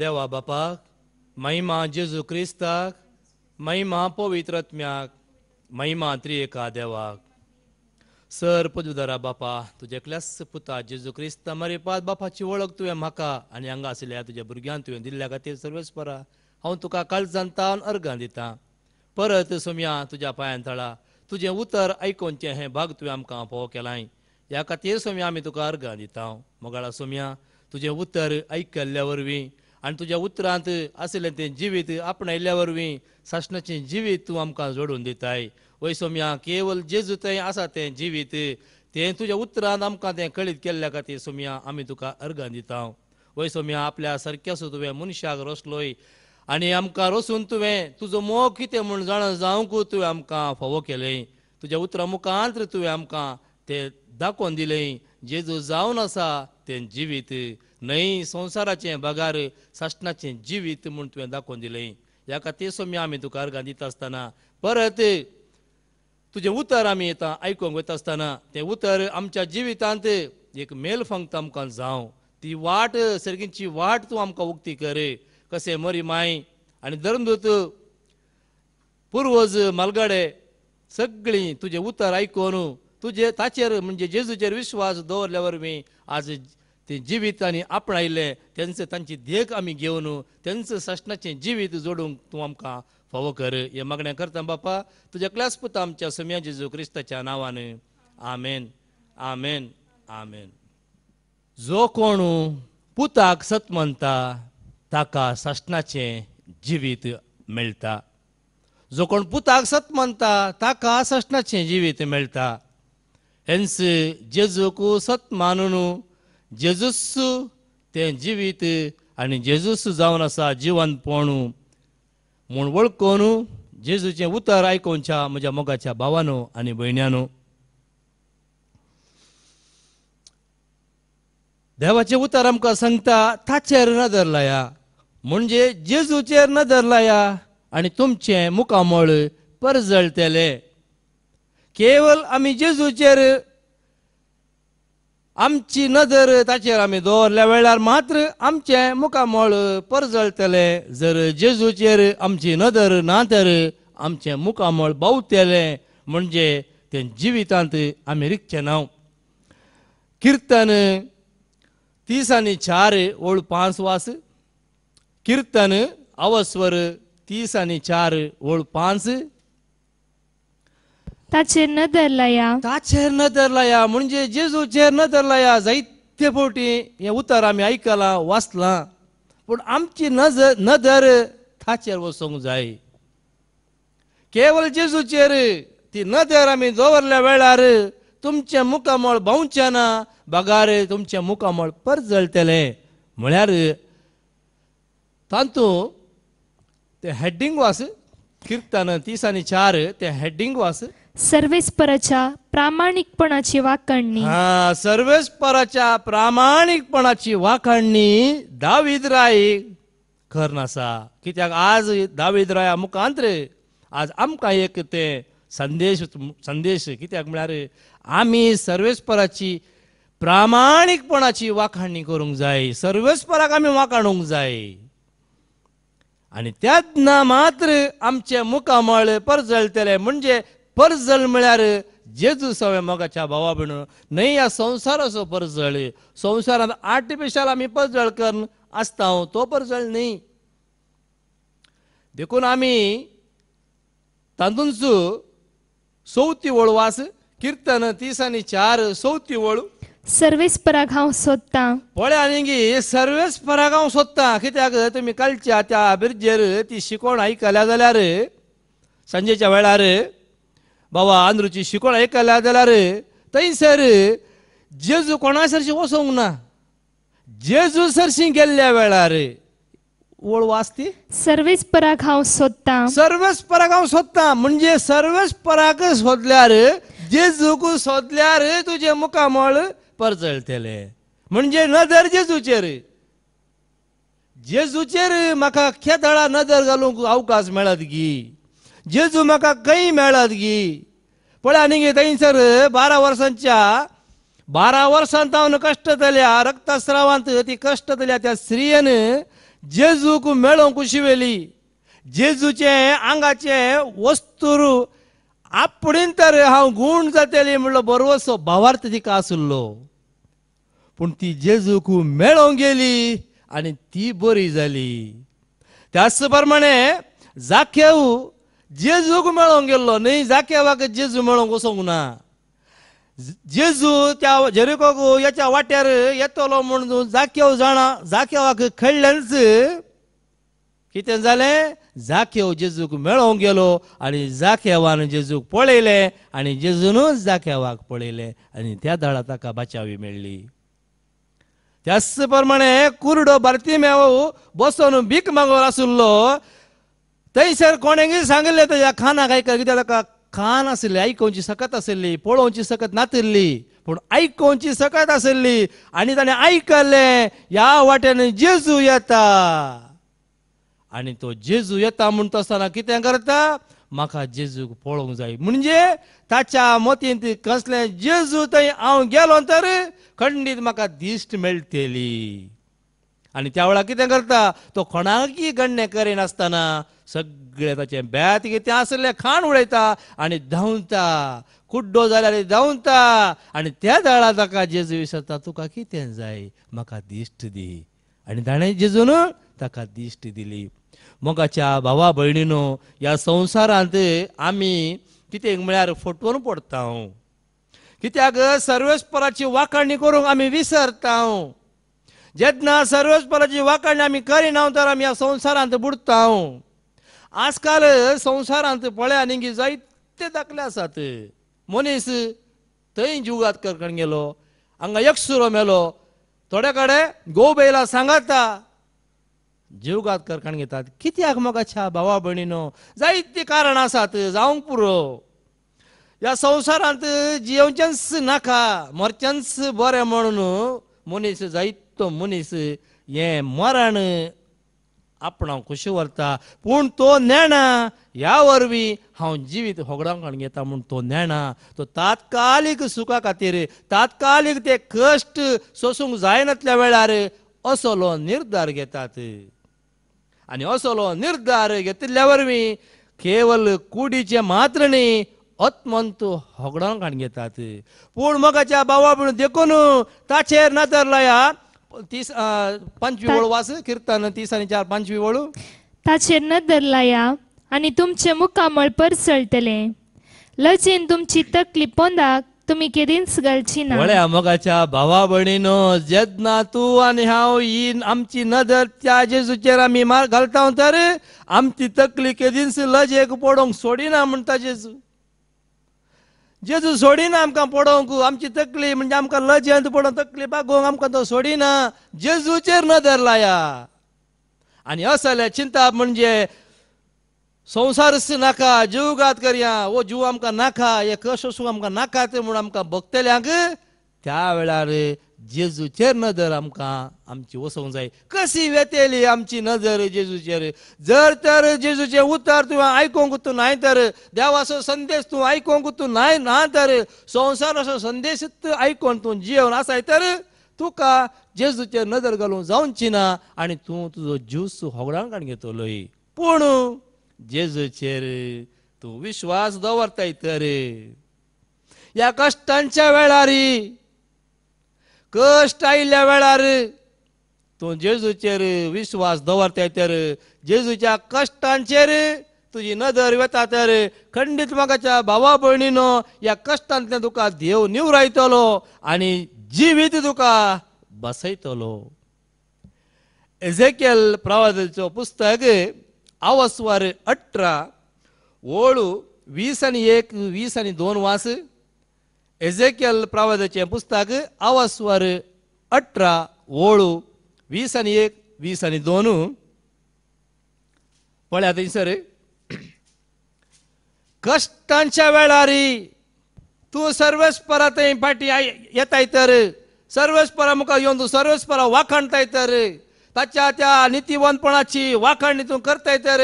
देवा बापाक महिमा जेजू क्रिस्ताक महिमा पवित्र महिमा त्रिएका देवाक सर पदवीधरा बापा तुजेकल्यास पुता जेजू क्रिस्त मरे पाद बापाची वळख तुवें म्हाका आनी हांगा आशिल्ल्या तुज्या भुरग्यांक तुवें दिल्ल्या खातीर सर्वेस्परा हांव तुका काळजान तावन अर्गां दिता परत सोम्या तुज्या पांयान तळा तुजें उतर आयकोनचें हें भाग तुवें आमकां फोव केलाय ह्या खातीर सोम्या आमी तुका अर्गां दिता मोगाळा सोम्या तुजें उतर आयकल्ल्या वरवीं आणि तुझ्या उत्तरांत आशिल्लें तें जिवीत आपण वरवीं सासणाचें जिवीत तूं आमकां जोडून दिताय वै सोम्या केवल जेजू तें आसा तें जिवीत तें तुज्या उतरांत आमकां तें कळीत केल्ल्या खातीर सोम्या आमी तुका अर्गां दिता वैसोम्या आपल्या आपल्या सो तुवें मनशाक रोसलोय आनी आमकां रोसून तुवें तुजो मोग कितें म्हूण जाणा जावंकू तुवें आमकां फोवो केलें तुज्या उतरां मुखांत तुवें आमकां तें दाखोवन दिलें जेजू जावन आसा तें जिवीत न्हय संवसाराचें बगार सासणाचें जिवीत म्हूण तुवें दाखोवन दिलें याका ते सोमी आमी तुकार दिता आसतना परत तुजें उतर आमी येता आयकूंक वयता आसतना तें उतर आमच्या जिवितांत एक मेल फंक्त आमकां जावं ती वाट सर्गींची वाट तूं आमकां उक्ती कर कसे मरी माय आनी धर्मदूत पूर्वज मालगडे सगळीं तुजें उतर आयकून तुजे ताचेर म्हणजे जेजूचेर विश्वास दवरल्या वरवीं आज ते जिवीत आणि आपण आयले त्यांचं त्यांची देख आम्ही घेऊन त्यांचं सशनाचे जिवीत जोडून तू आमकां फावो कर हे मागण्या करता बापा तुज्या क्लास पुता आमच्या सोम्या जेजू क्रिस्ताच्या नांवान आमेन आमेन आमेन जो कोण पुताक सत म्हणता ताका सशनाचे जिवीत मेळटा जो कोण पुताक सत म्हणता ताका सशनाचे जिवीत मेळटा हेंस जेजूक सत मानून जेजस्सू ते जिवीत आणि जेजूस जावन आसा जिवन पोणू म्हूण वळखून जेजूचें उतर आयकोनच्या म्हज्या मोगाच्या भावानो आणि भयण्यानो देवाचे उतर आमकां सांगता ताचेर नदर लाया म्हणजे जेजूचेर नदर लाया आणि तुमचे मुकामळ परजळतेले केवल आम्ही जेजूचेर आमची नजर ताचेर आमी दवरल्या वेळार मात्र आमचे मुखामोळ परजळतले जर जेजूचेर आमची नदर ना तर आमचे मुखामोळ बावतले म्हणजे ते जिवितांत आमी रिकचे नाव कीर्तन तीस आणि चार ओळ पांच वास कीर्तन अवस्वर तीस आणि चार ओळ पांच ताचे नदर लाया ताचेर नदर लाया म्हणजे जेजूचेर नदर लाया जायते फावटी हे उतार आमी ऐकला वाचला पण आमची नजर नदर ताचेर वसूंक जाय केवळ जेजूचेर ती नदर आमी दवरल्या वेळार तुमचे मुखामळ भोंवचे ना बगार तुमचे मुखामळ परत जळटले म्हळ्यार तांतू ते हेडिंग वास किर्तन तीस आणि चार ते हेडिंग वास सर्वेस्पराच्या प्रामाणिकपणाची वाखाणणी हा सर्वेस्पराच्या प्रामाणिकपणाची वाखाणणी दावीद राय आसा कित्याक आज दावीद राय मुखांत रे आज आमकां एक ते संदेश संदेश कित्याक म्हळ्यार आमी सर्वेस्पराची प्रामाणिकपणाची वाखाणणी करूंक जाय सर्वेस्पराक आमी वाखाणूंक जाय आनी त्याच ना मात्र आमचे मुखामळ परजळतले म्हणजे परजळ जल मिळ्यार जेजूस हांवें मोगाच्या भावा भिण न्हय ह्या संवसाराचो परत जळ्ळी संवसारांत आर्टिफिशल आमी परजळ करन आसता हांव तो परजळ न्ही देखून आमी तातूंचो चवथी ओळ वास कीर्तन तीस आनी चार सौती ओळ सर्वेस पराग हांव सोदतां पळय आनी सर्वेस पराग हांव सोदतां कित्याक तुमी कालच्या त्या अभिर्जेर ती शिकोण आयकल्या जाल्यार सांजेच्या वेळार बाबा आंध्रची शिकवण ऐकायला जाल्यार थंयसर जेजू कोणा सरशी वचोंक ना जेजू सरशी गेल्ल्या वेळार ओळ वाचती सर्वेच पराग हांव सोदतां सर्वेच पराग हांव सोदतां म्हणजे रे पराग सोदल्यार जेजूक सोदल्यार तुजे मुखामळ परचळतले म्हणजे नदर जेजूचेर जेजूचेर म्हाका खेदळा नदर घालूंक अवकाश मेळत गी जेजू म्हाका कई मेळत गी पळय आनी गे थंयसर बारा वर्सांच्या बारा वर्सांत कष्ट कश्ट जाल्या रक्तस्रावांत ती कश्ट जाल्या त्या स्त्रियेन जेजूक मेळोवंक शिवेली जेजूचे आंगाचे वस्तूर आपणीन तर हांव गूण जाते म्हणलो बरोसो भावार्थ तिका आसलो पूण ती जेजूक मेळोवंक गेली आनी ती बरी जाली त्याच प्रमाणे जेजूक मेळोंक गेल्लो न्हय जाकेवाक जेजू मेळोंक वचोंक ना जेजू त्या जेरेकोक याच्या वाट्यार येतलो म्हणून जाक्यव जाणा जाकेवाक खेळ्ळ्यांच कितें जालें जाकेव जेजूक मेळोंक गेलो आनी जाकेवान जेजूक पळयलें आनी जाके वाक पळयलें आनी त्या धाडा ताका बचावी मेळ्ळी त्याच प्रमाणे कुरडो भारती मेव बसून भीक मागोर आशिल्लो थंयसर कोणेंगी सांगिल्लें तेज्या खानाक कर कित्याक ताका खान आशिल्ली आयकोवची सकत आसली पळोवची सकत नातिल्ली पूण आयकोवची सकत असली आनी ताणें आयकलें ह्या वाटेन जेजू येता आनी तो जेजू येता म्हणटा असताना कितें करता म्हाका जेजूक पळोवंक जाय म्हणजे ताच्या ती कसलें जेजू थंय हांव गेलो तर खंडीत म्हाका दिश्ट मेळटली आनी त्या वेळार कितें करता तो कोणाकी गण्य करिनासतना सगळ्याचे बॅत घेते असले खाण उडयता आणि धावता कुड्डो जाल्यार धावता आणि त्या दळा ताका जेजू विसरता तुका कितें जाय म्हाका दिश्ट दी आणि ताणें जेजून ताका दिश्ट दिली मोगाच्या भावा भयणीनो ह्या संवसारांत आमी कितें म्हळ्यार फटवून पडता कित्याक सर्वेस्पराची वाखाणी करूंक आमी विसरता जेन्ना सर्वेस्पराची वाखाणी आमी करिना तर आमी ह्या संवसारांत बुडता काल संसारांत पळ्या आनी जायते दाखले आसात मनीस थंय जुगात करकण गेलो हांगा सुरो मेलो थोडे कडेन गोव बैला सांगाता जिवगात करकण घेतात कित्याक म्हाका छा भावा भयणीनो जायती कारण आसात जावंक पुरो ह्या संवसारांत जेवचेंच नाका मरचेंच बरें म्हणून मनीस जायतो मनीस हें मरण आपण हांव खुशी व्हरता पूण तो नेणा ह्या वरवीं हांव जिवीत होगडावंकण घेता म्हूण तो नेणा तो तात्कालीक सुखा खातीर तात्कालीक ते कश्ट सोसूंक जायनातल्या वेळार असलो निर्धार घेतात आनी असलो निर्धार घेतिल्ल्या वरवीं केवल कुडीचे मात्र न्ही अत्मंत होगडावंकण घेतात पूण मगाच्या बाबा म्हणून देखून ताचेर नदर लाया तीस पंचवी वळ वाच कीर्तन तीस आणि चार पंचवी ओळ ताचेर न धरलाया आणि तुमचे मुखामळ चलतले लचीन तुमची तकली पोंदाक तुम्ही केदीच घालची ना वळ्या मोगाच्या भावा भणीनो जेदना तू आणि हांव ही आमची नदर त्या जेजूचेर आमी मार घालता तर आमची तकली केदीच लज एक पडोंक सोडिना म्हणता जेजू जेजू सोडिना आमकां पडोवंक आमची तकली म्हणजे आमकां लजेंत पडोवंक तकली बागोवंक आमकां तो सोडिना जेजूचेर नदर लाया आनी असले चिंता म्हणजे संवसार नाका जीवघात करया वो जीव आमकां नाका हे कशें आमकां नाका ते म्हूण आमकां भोगतल्यांक त्या वेळार जेजूचेर नजर आमकां आमची वसोवंक जाय कशी वेतेली आमची नजर जेजूचेर जर तर जेजूचे उतर तुवें आयकूंक तूं नाय तर देवाचो संदेश तूं आयकूंक तूं नाय ना तर संवसाराचो संदेश आयकून तूं जेवण आसाय तर तुका जेजूचेर नजर घालूंक जावची ना आनी तूं तुजो ज्यूस होगडावन काण घेतलोय पूण जेजूचेर तूं विश्वास दवरताय तर ह्या कश्टांच्या वेळारी कष्ट आयल्या वेळार तू जेजूचेर विश्वास दवरताय तर जेजूच्या कष्टांचेर तुझी नदर वेता तर खंडित मागाच्या भावा भयणीनो या कष्टांतल्या तुका देव निवरायतलो आणि जिवीत तुका बसयतलो एझेकेल प्रवादचं पुस्तक आवस्वार अठरा ओळू वीस आणि एक वीस आणि दोन वास एझेकियल प्रवादाचे पुस्तक आवाज वर अठरा ओळू वीस आणि एक वीस आणि दोन पळ्या थंयसर कष्टांच्या वेळारी तू सर्वेस्परा थंय फाटी येताय तर सर्वेस्परा मुखार येवन तू सर्वेस्परा वाखणताय तर ताच्या त्या नितीवंतपणाची वाखाण तू करताय तर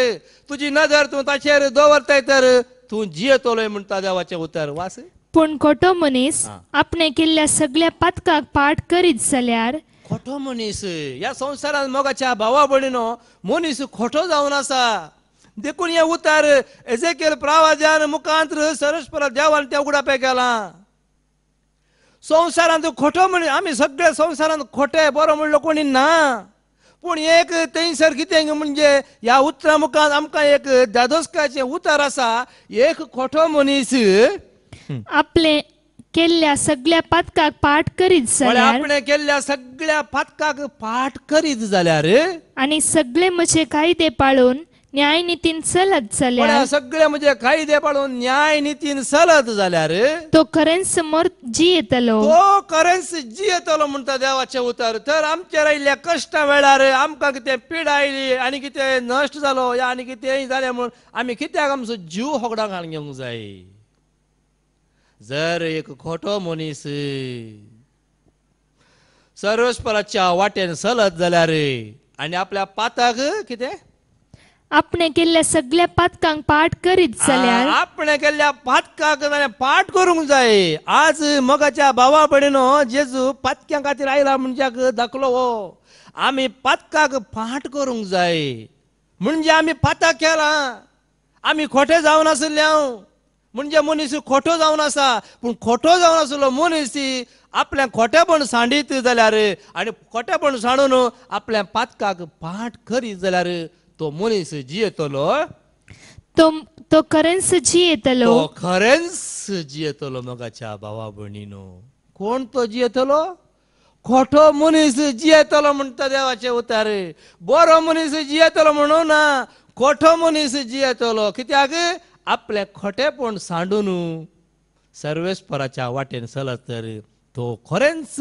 तुझी नजर तू ताचेर दवरताय तर तू जियेतोलोय म्हणटा देवाचें उतर वास पण खोटो मनीस आपणे केल्ल्या सगळ्या पातकाक पाठ करीत जाल्यार खोटो मनीस या संसारात मोगाच्या भावा भयणीनो मनीस खोटो जावन आसा देखून हे उतार केल प्रवाजान मुखांतर सरस्पर देवान त्या पे केला संसारात खोटो म्हणजे आम्ही सगळे संवसारांत खोटे बरो म्हणलो कोणी ना पूण एक थंयसर कितें म्हणजे ह्या उतरा मुखार आमकां एक दादोसकाचे उतार आसा एक खोटो मनीस आपले केल्या सगळ्या पातकाक पाठ करीत जाल्यार आपणे केल्ल्या सगळ्या पातकाक पाठ करीत जाल्यार आणि सगळे म्हणजे कायदे पाळून न्याय नितीन चलत जाल्यार सगळे म्हणजे कायदे पाळून न्याय नितीन चलत जाल्यार तो करेन्स समोर जी येतलो तो जी येतलो म्हणता देवाचे उतर तर आमच्या राहिल्या कष्ट वेळार आमकां कितें पीड आयली आणि कितें नष्ट झालो या आनी कितें जालें म्हणून आमी कित्याक आमचो जीव होगडा घालून घेवंक जाय जर एक खोटो मनीस सर्वस्पराच्या वाटेन सलत जाल्यार आणि आपल्या पाताक किती आपणे केल्ल्या सगळ्या पातकांक पाठ करीत जाल्यार आपणे केल्ल्या पातकांक पाठ करूंक जाय आज मगाच्या भावा भयणीनो जेजू पातक्या खातीर आयला म्हणजे दाखलो हो आम्ही पातकाक पाठ करूंक जाय म्हणजे आम्ही पाताक केला आम्ही खोटे जाऊन आशिल्ले म्हणजे मनीस खोटो जावन आसा पूण खोटो जावन आसलो मनीस आपल्याक खोटेपण सांडीत जाल्यार आनी खोटेपण सांडून आपल्या पातकाक पाट करीत जाल्यार तो मनीस जियेतलो तो तो खरेंच जियेतलो तो खरेंच जियेतलो मगाच्या भावा भयणीनो कोण तो जियेतलो खोटो मनीस जियेतलो म्हणटा देवाचे उतार बरो मनीस जियेतलो म्हणून ना खोटो मनीस जियेतलो कित्याक आपल्या खोटेपण सांडून सर्वेस्पराच्या वाटेन सलत तर तो खरेंच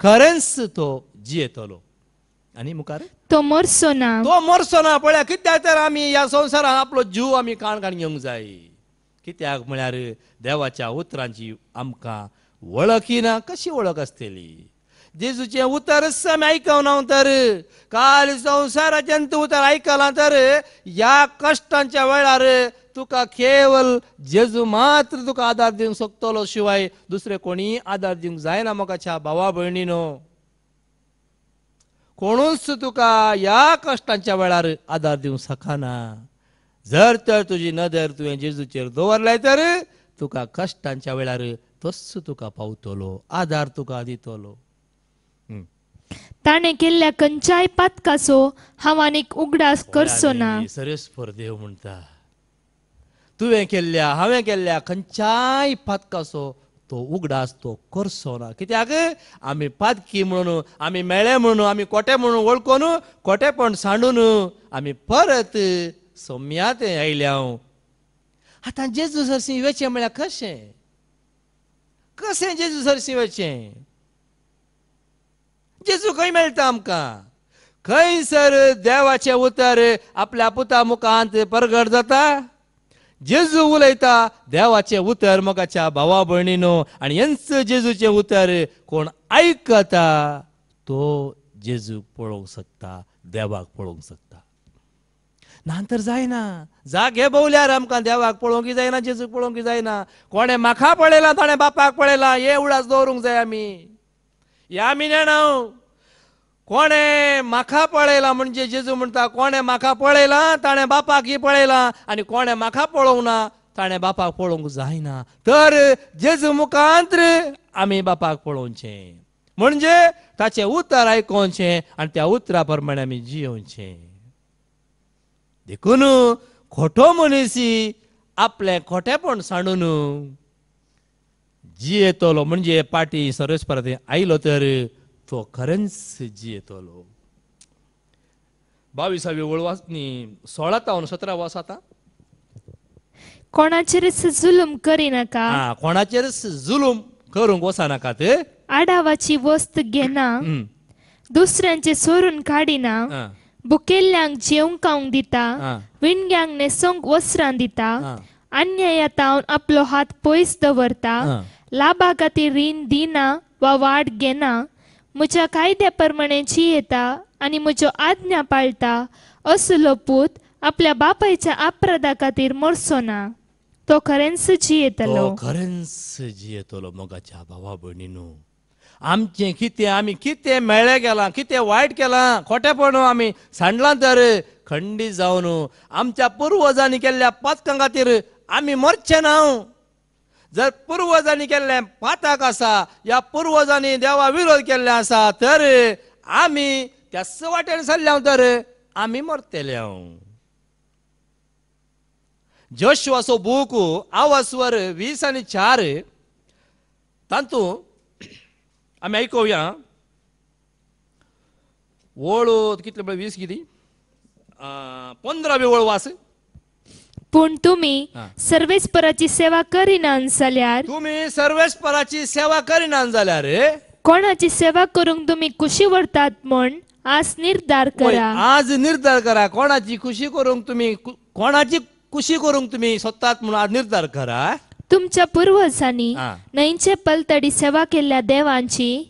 खरेंच तो जियेतलो आनी मुखार तो मरचो ना तो मरचो ना कित्याक तर आमी ह्या संवसारांत आपलो जीव आमी काण काण घेवंक जाय कित्याक म्हळ्यार देवाच्या उतरांची आमकां वळख ना कशी वळख आसतली जेजूचे उतर आमी आयकना तर काल संवसाराचें उतर आयकलां तर ह्या कश्टांच्या वेळार तुका केवल जेजू मात्र तुका आदार दिवंक सोदतलो शिवाय दुसरे कोणी आदार दिवंक जायना मोगाच्या भावा भयणीनो कोणूच तुका ह्या कश्टांच्या वेळार आदार दिवंक शकना जर तर तुजी नदर तुवें जेजूचेर दवरलाय तर तुका कश्टांच्या वेळार तस्स तुका पावतलो आदार तुका दितलो ताणें केल्ल्या खंयच्याय पातकाचो हांव आनीक उगडास करचो ना सरस्पर देव म्हणटा तुवें केल्ल्या हांवें केल्ल्या खंयच्याय पातकाचो तो उगडास तो करचो ना कित्याक आमी पातकी म्हणून आमी मेळे म्हणून आमी कोटे म्हणून वळखून कोटेपण सांडून आमी परत सोम्या ते आयल्या आतां जेजू सरसी वेचें म्हळ्यार कशें कशें जेजू सरसी वेचें जेजू खंय मेळटा आमकां खंयसर देवाचें उतर आपल्या पुता मुखांत परगट जाता जेजू उलयता देवाचे उतर मगाच्या भावा भयणीनो आणि हेंच जेजूचे उतर कोण आयकता तो जेजू पळोवंक शकता देवाक पळोवंक शकता नंतर जायना जागे भोवल्यार आमकां देवाक पळोवंक जायना जेजूक पळोवंक जायना कोणे म्हाका पळयला ताणें बापाक पळयला हे उडास दवरूंक जाय आमी या मिन्यान हांव हो. कोणे माखा पळयला म्हणजे जेजू म्हणटा कोणे माखा पळयला ताणे बापाक ही पळयला आनी कोणे माखा पळोवंक ना ताणे बापाक पळोवंक जायना तर जेजू मुखांत आमी बापाक पळोवचें म्हणजे ताचें उतर आयकोचें आनी त्या उतरा प्रमाणे आमी जियोवचें देखून खोटो मनीसी आपलें खोटेपण सांडून जियेतलो म्हणजे पाटी सर्वेस्परांत आयलो तर કરન્સ જીતો લો बावीसावी वळवास सोळा तावन सतरा वास आता कोणाचेरच जुलूम करिनाका कोणाचेरच जुलूम करूंक वसनाका ते आडावाची वस्त घेना दुसऱ्यांचे सोरून काढिना भुकेल्ल्यांक जेवंक खावंक दिता विणग्यांक नेसोंक वस्त्रां दिता अन्यायातावन आपलो हात पयस दवरता लाभा खातीर रीण दिना वा वाट घेना म्हज्या कायद्या प्रमाणेची येता आनी म्हज्यो आज्ञा पाळता असलो पूत आपल्या बापायच्या अपराधा खातीर मरचो ना तो खरेंच जियेतलो खरेंच जियेतलो मोगाच्या भावा भयणीनो आमचे कितें आमी कितें मेळ्ळें गेलां कितें वायट केलां खोटेपण आमी सांडलां तर खंडीत जावन आमच्या पुर्वजांनी केल्ल्या पातकां खातीर आमी मरचे ना जर पूर्वजांनी केल्ले पाताक आसा या पूर्वजांनी देवा विरोध केल्ले आसा तर आमी त्या सवाटेन सरल्या तर आमी मरतले भूक बूक आवास्वर वीस आणि चार तांतू आम्ही ऐकूया ओळ कितले वीस किती पंदरा बी ओळ वास पण तुम्ही सर्वेस्पराची सेवा करिनान जाल्यार तुम्ही सर्वेस्पराची सेवा करिनान रे कोणाची सेवा करूंक तुम्ही खुशी वरतात म्हण आज निर्धार करा आज निर्धार करा कोणाची खुशी करूंक तुम्ही कोणाची खुशी करूंक तुम्ही स्वतःत म्हणून आज निर्धार करा तुमच्या पूर्वजांनी न्हंयचे पलतडी सेवा केल्या देवांची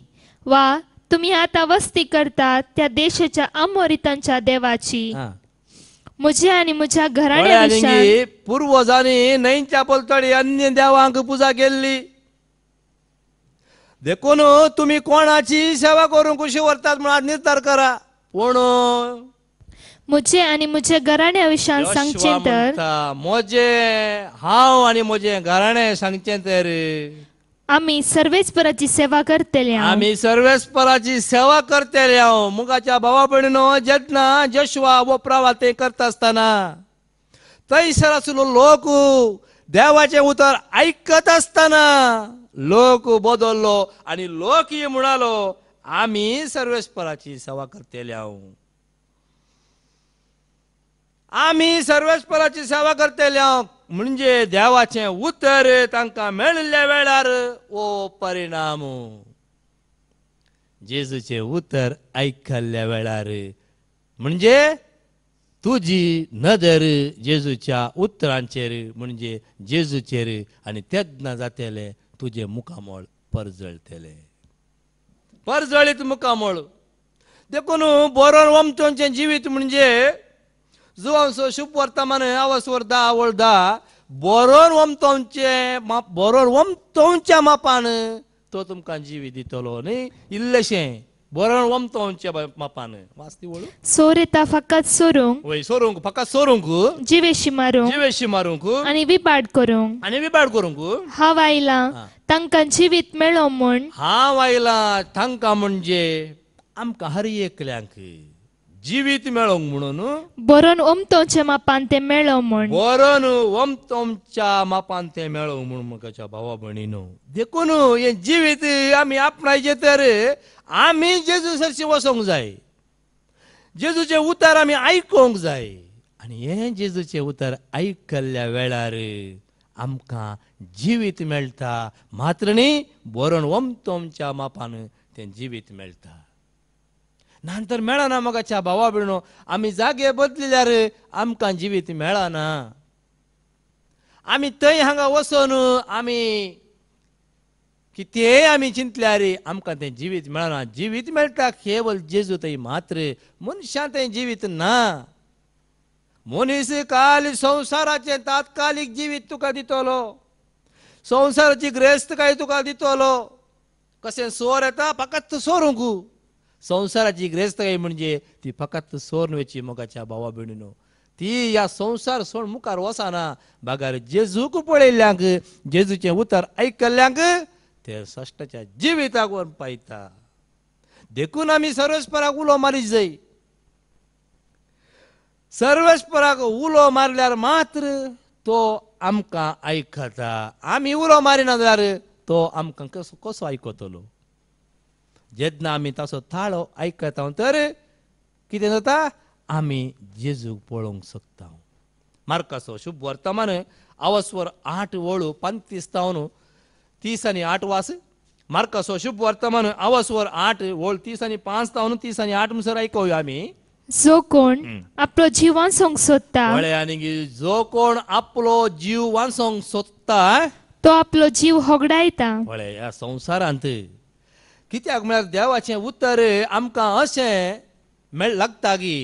वा तुम्ही आता वस्ती करतात त्या देशाच्या अमोरितांच्या देवाची मुझे आणि मुझ्या घराण्याविषयी पूर्वजांनी नैनच्या पलतडी अन्य देवांक पूजा देखो देखून तुम्ही कोणाची सेवा करून कशी वरतात म्हणून निर्धार करा कोण मुझे आणि मुझे घराण्या विशाल सांगचे तर मोजे हाव आणि मोजे घराणे सांगचे तर आम्ही सर्वेस्पराची सेवा करतले आम्ही सर्वेस्पराची सेवा करतेले मुगाच्या भावा भयणीनो जटना जशवा व प्रवा ते करता आसतना थंयसर आसलो लोक देवाचे उतर ऐकत असताना लोक बदललो आणि लोक म्हणालो आम्ही सर्वेश्वराची सेवा करतेले आम्ही सर्वेस्पराची सेवा करतल्या म्हणजे देवाचे उतर तांका मेळिल्ल्या वेळार ओ परिणाम जेजूचे उतर ऐकल्ल्या वेळार म्हणजे तुजी नदर जेजूच्या उतरांचेर म्हणजे जेजूचेर आणि तेदना जातेले तुझे मुखामोळ परजळतले परजळीत मुखामोळ देखून बरोवन वमतोंचे जिवीत म्हणजे zuwamso વર્તમાન આવસ વર્ધા આવળદા बरोन वमतोंचे बरोन वमतोंच्या मापान तो तुमकां जीव दितलो न्ही इल्लेशें बरोन वमतोंच्या मापान वाचती वळू सोरेता फकत सोरूंक वय सोरूंक फकत सोरूंक जिवेशी मारू जिवेशी मारूंक आनी विपाड करूंक आनी विपाड करूंक हांव आयलां तांकां जिवीत मेळो म्हण हांव आयलां तांकां म्हणजे आमकां हर एकल्यांक जीवित मेळोक म्हणून बोरण ओमतोमच्या मापान ते मेळो म्हणून बोरण ओमतोमच्या मापान ते मेळो म्हणून मुच्या भाव भू देखून हे जिवीत आपणायचे तर आम्ही जेजू सरशी वसोंग जाय जेजूचे उतर ऐकूक जाय आणि हे जेजूचे उतर ऐकल्या वेळार आमकां जिवीत मेळटा मात्र नी बोरण ओमतोमच्या मापान ते जिवीत मेळटा नंतर मेळना मगाच्या भावा भिणो आम्ही जागे रे आमकां जिवीत मेळना आम्ही थंय हांगा वचोन आमी कितेंय आमी रे आमकां तें जिवीत मेळना जिवीत मेळटा केवल जेजू थंय मात्र मनशां तें जिवीत ना मनीस काल संवसाराचें तात्कालीक जिवीत तुका दितलो संवसाराची ग्रेस्त काय तुका दितलो कशें सोर येता फकत सोरूंक संसाराची ग्रेस्त काही म्हणजे ती फकत वेची मोगाच्या भावा भयणीनो ती या संसार सोन मुखार वसाना बागार जेजूक पळल्यांक जेजूचे उतर ऐकल्यांक ते सष्टच्या जिविताक पायता देखून आम्ही सर्वस्पराक उलो मारी जाय सर्वस्पराक उलो मारल्यार मात्र तो आमकां ऐकता आम्ही उलो मारिना जाल्यार तो आमकां कसो कसो आयकतलो जेदना आम्ही ताचो थाळो ऐकता तर किती जाता आम्ही जेजूक पळोवंक शकता मार्कासो शुभ वर्तमान आवस्वर आठ वळू पंतीस तावन तीस आनी आठ वास मार्कासो शुभ वर्तमान आवस्वर आठ वळ तीस आणि पाच तावन तीस आणि आठ म्हणसर आयकूया आम्ही जो कोण आपलो जीव वाचवंक सोदता आनी जो कोण आपलो जीव वांचोंक सोदता तो आपलो जीव होगडायता संसारांत कित्याक म्हळ्यार देवाचें उतर आमकां अशें मेळ लागता की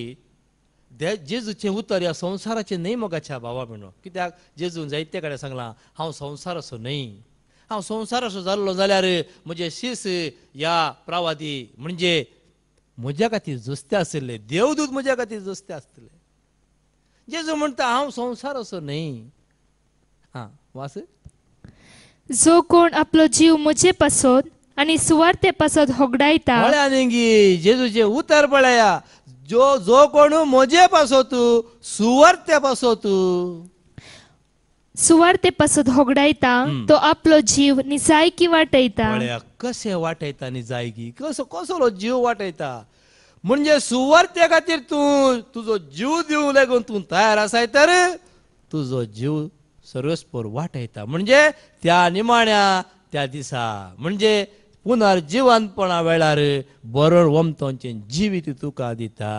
दे जेजूचें उतर ह्या संवसाराचें न्हय मोगाच्या भावा म्हणून कित्याक जेजून जायते कडेन सांगलां हांव संवसार असो न्हय हांव संवसार असो जाल्लो जाल्यार म्हजे शीस ह्या प्रावादी म्हणजे म्हज्या खातीर जस्ते आसले देवदूत म्हज्या खातीर जस्ते आसतले जेजू म्हणटा हांव संवसार असो न्हय हां वास जो कोण आपलो जीव म्हजे पासून અને સુવાર્તે પસદ હોગડાઈતા निंगी जेजूचे जो पळया जो जो કોણું मोजे सुवर्ते पासो પસોતુ सुवार्ते पसत होगडायता तो आपलो जीव निसाय निजायकी वाटयता कसे वाटयता जायगी कसो कसलो जीव वाटयता म्हणजे सुवार्ते खातीर तूं तुजो जीव देऊ लागून तूं तयार आसाय तर तुजो जीव सर्वस्पोर वाटयता म्हणजे त्या निमाण्या त्या दिसा म्हणजे पुनर्जीवनपणा वेळार बरोबर वमतोंचे जिवीत तुका दिता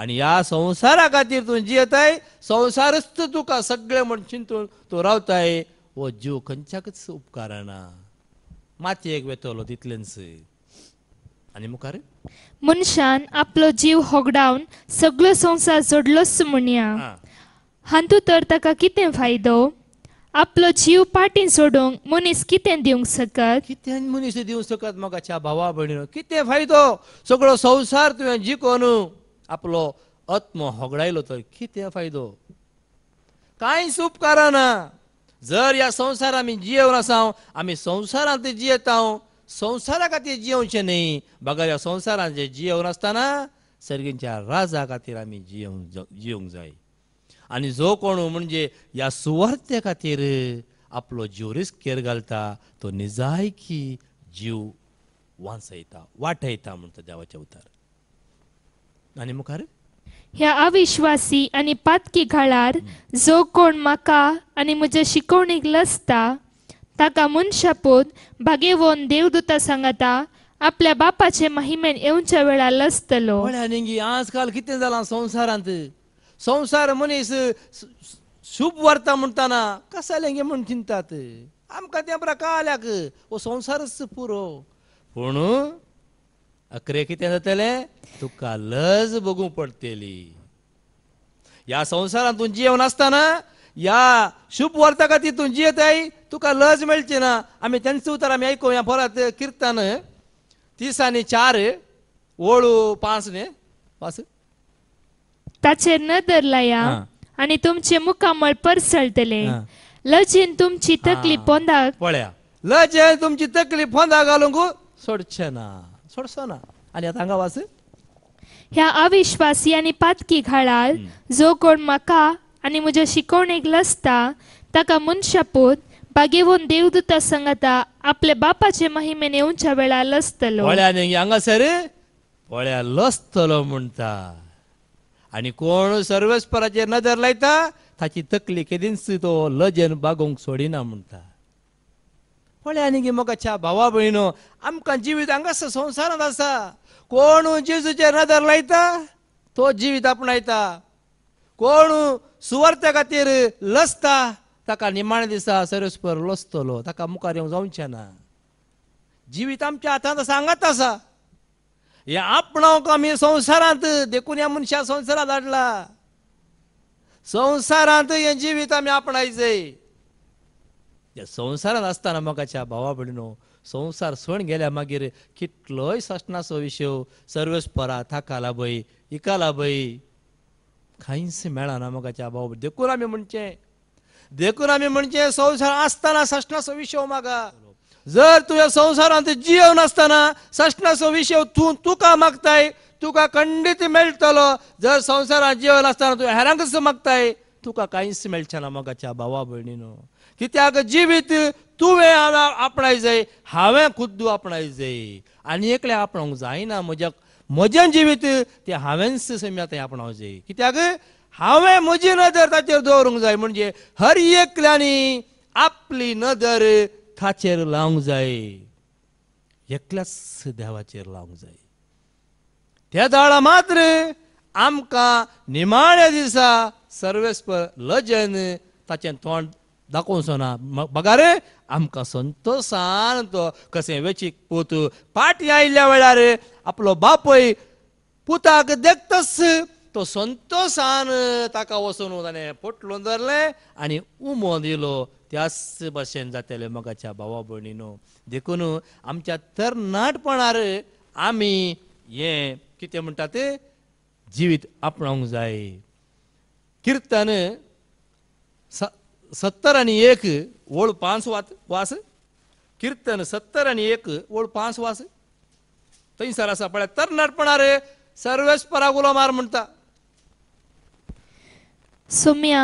आणि ह्या संसारा खातीर तू जियेताय संसारच तुका सगळे म्हण तू तू रावताय हो जीव खंयच्याकच उपकारणा मातयेक वेतलो तितलेंच आणि मुखार मनशान आपलो जीव होगडावन सगळो संसार जोडलोच म्हणया हातूं तर ताका कितें फायदो आपलो जीव पाटीन सोडूंक मनीस कितें दिवंक सकत कितें मनीस दिवंक शकत म्हाका भावा भयण कितें फायदो सगळो संवसार तुवें जिकोन आपलो आत्म होगडायलो तर कितें फायदो कांयच उपकारना जर ह्या संवसार आमी जियेवन आसा आमी संवसारांत जियेता संवसारा खातीर जियेवचें न्ही बघा ह्या संवसारांत जे जियेवन आसतना सर्गींच्या राजा खातीर आमी जियेवंक जियेवंक जाय आणि जो कोण म्हणजे या सुवार्थे खातीर आपलो जीव रिस्केर घालता तो निजायकी जीव वांसयता वाटयता म्हणटा देवाचे उतार आनी मुखार ह्या अविश्वासी आनी पातकी काळार जो कोण म्हाका आणि म्हज्या शिकवणीक लसता ताका मनशापून बागेवोन देवदूता सांगता आपल्या बापाचे महिमेन येवच्या वेळार लसतलो आजकाल कितें जालां संवसारांत संसार मनीस शुभ वार्ता म्हणताना गे म्हण चिंतात आमकां त्या बरा कळाल्याक हो संसारच पुरो पूण अकरे कितें जातलें तुका लज बघू पडटली या संवसारांत तूं जियेवन आसतना ह्या शुभ वार्ता खातीर तूं जियेताय आई तुका लज मेळची ना आमी तेंचे उतर आमी आयकूया परत किर्तन तीस चार ओळू पांच न्ही पांच ताचे नदर लाया आणि तुमचे मुखामळ परसळतले लजेन तुमची तकली पोंदा पळया लजेन तुमची तकली पोंदाक गो सोडचे ना सोडचो ना आणि आता हांगा वाच ह्या आणि पातकी घाळाल जो कोण म्हाका आनी म्हज्या एक लसता ताका मनशापूत बागेवून देवदूता सांगता आपले बापाचे महिमेन येऊनच्या वेळा लसतलो हांगासर पळ्या लसतलो म्हणटा आणि कोण सर्वस्पराचे नजर लायता ताची तकली केदिनसी तो लजन बागोंक सोडिना म्हणटा पळय आनी गे मग च्या भावा भयणो आमकां जिवीत हांगा संवसारांत आसा कोण जेजूचेर नदर लायता तो जिवीत आपणायता कोण सुवार्था खातीर लसता ताका निमाणे दिसा सरस्पर लसतलो ताका मुखार येवंक जावचें ना जिवीत आमच्या हातांत हांगात आसा हे आपणाव आम्ही संसारांत देखून या मनशा संसारात धाडला संसारांत हे जिवीत आम्ही आपणायचे या संसारात असताना मगाच्या भावा भयणो संसार सण गेल्या मागीर कितलोय सासणाचो विशय हो. सर्वस्परा थाका लाभय इका लाभय कांयच मेळना मगाच्या भावा देखून आम्ही म्हणचे देखून आम्ही म्हणचे संसार असताना सासणाचो विषय हो मागा जर तुझ्या संसारांत जीव नासतना सष्णाचो विषय तू तुका मागताय तुका खंडीत मेळटलो जर संसारात जीव नासतना तू हेरांकच मागताय तुका कांयच मेळचे ना मोगाच्या भावा भयणीनो कित्याक जिवीत तुवें हांवें आपणाय जाय हांवें खुद्द आपणाय जाय आनी एकले आपणोंक जायना म्हज्या म्हजें जिवीत तें हांवेंच समी आतां आपणावं जाय कित्याक हांवें म्हजी नदर ताचेर दवरूंक जाय म्हणजे हर एकल्यानी आपली नजर खाचेर लावंक जाय एकल्याच देवाचेर लावंक जाय त्या झाडा मात्र आमकां निमाण्या दिसा सर्वेस्प लजन ताचें तोंड दाखोवंक सोना रे आमकां संतोशान तो कसें वेचीक पोत पाटी आयिल्ल्या वेळार आपलो बापय पुताक देखतस तो संतोषान ताका वसून ताणें पोटलोन धरलें आनी उमो दिलो त्याच भाशेन जातेले मगाच्या भावा भयणीनो देखून आमच्या तरणाटपणार आमी हें कितें म्हणटा तें जिवीत आपणावंक जाय कीर्तन सत्तर आनी एक ओळ पांच वास कीर्तन सत्तर आनी एक ओळ पांच वास थंयसर आसा पळय तरणाटपणार सर्वेश परागुलो मार म्हणटा सोम्या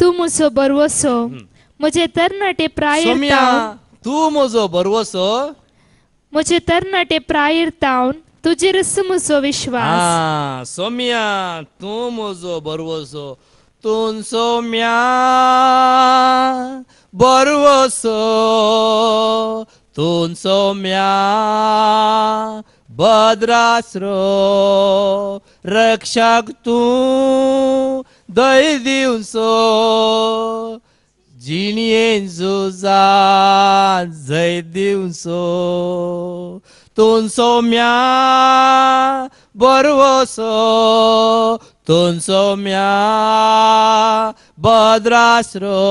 तू मुझो बरवसो मुझे तरनाटे सोम्या तू मुझो बरवसो मुझे तरनाटे प्रायरतावन तुझे रस विश्वास सोम्या तू मुझो बरवसो तू सोम्या बरवसो तू सोम्या बद्रास्रो रक्षक तू दै दिउँसो झिनिएन्सु जै दिउँसो म्या, म्या सो, तुन्सो म्या, बद्रास्रो,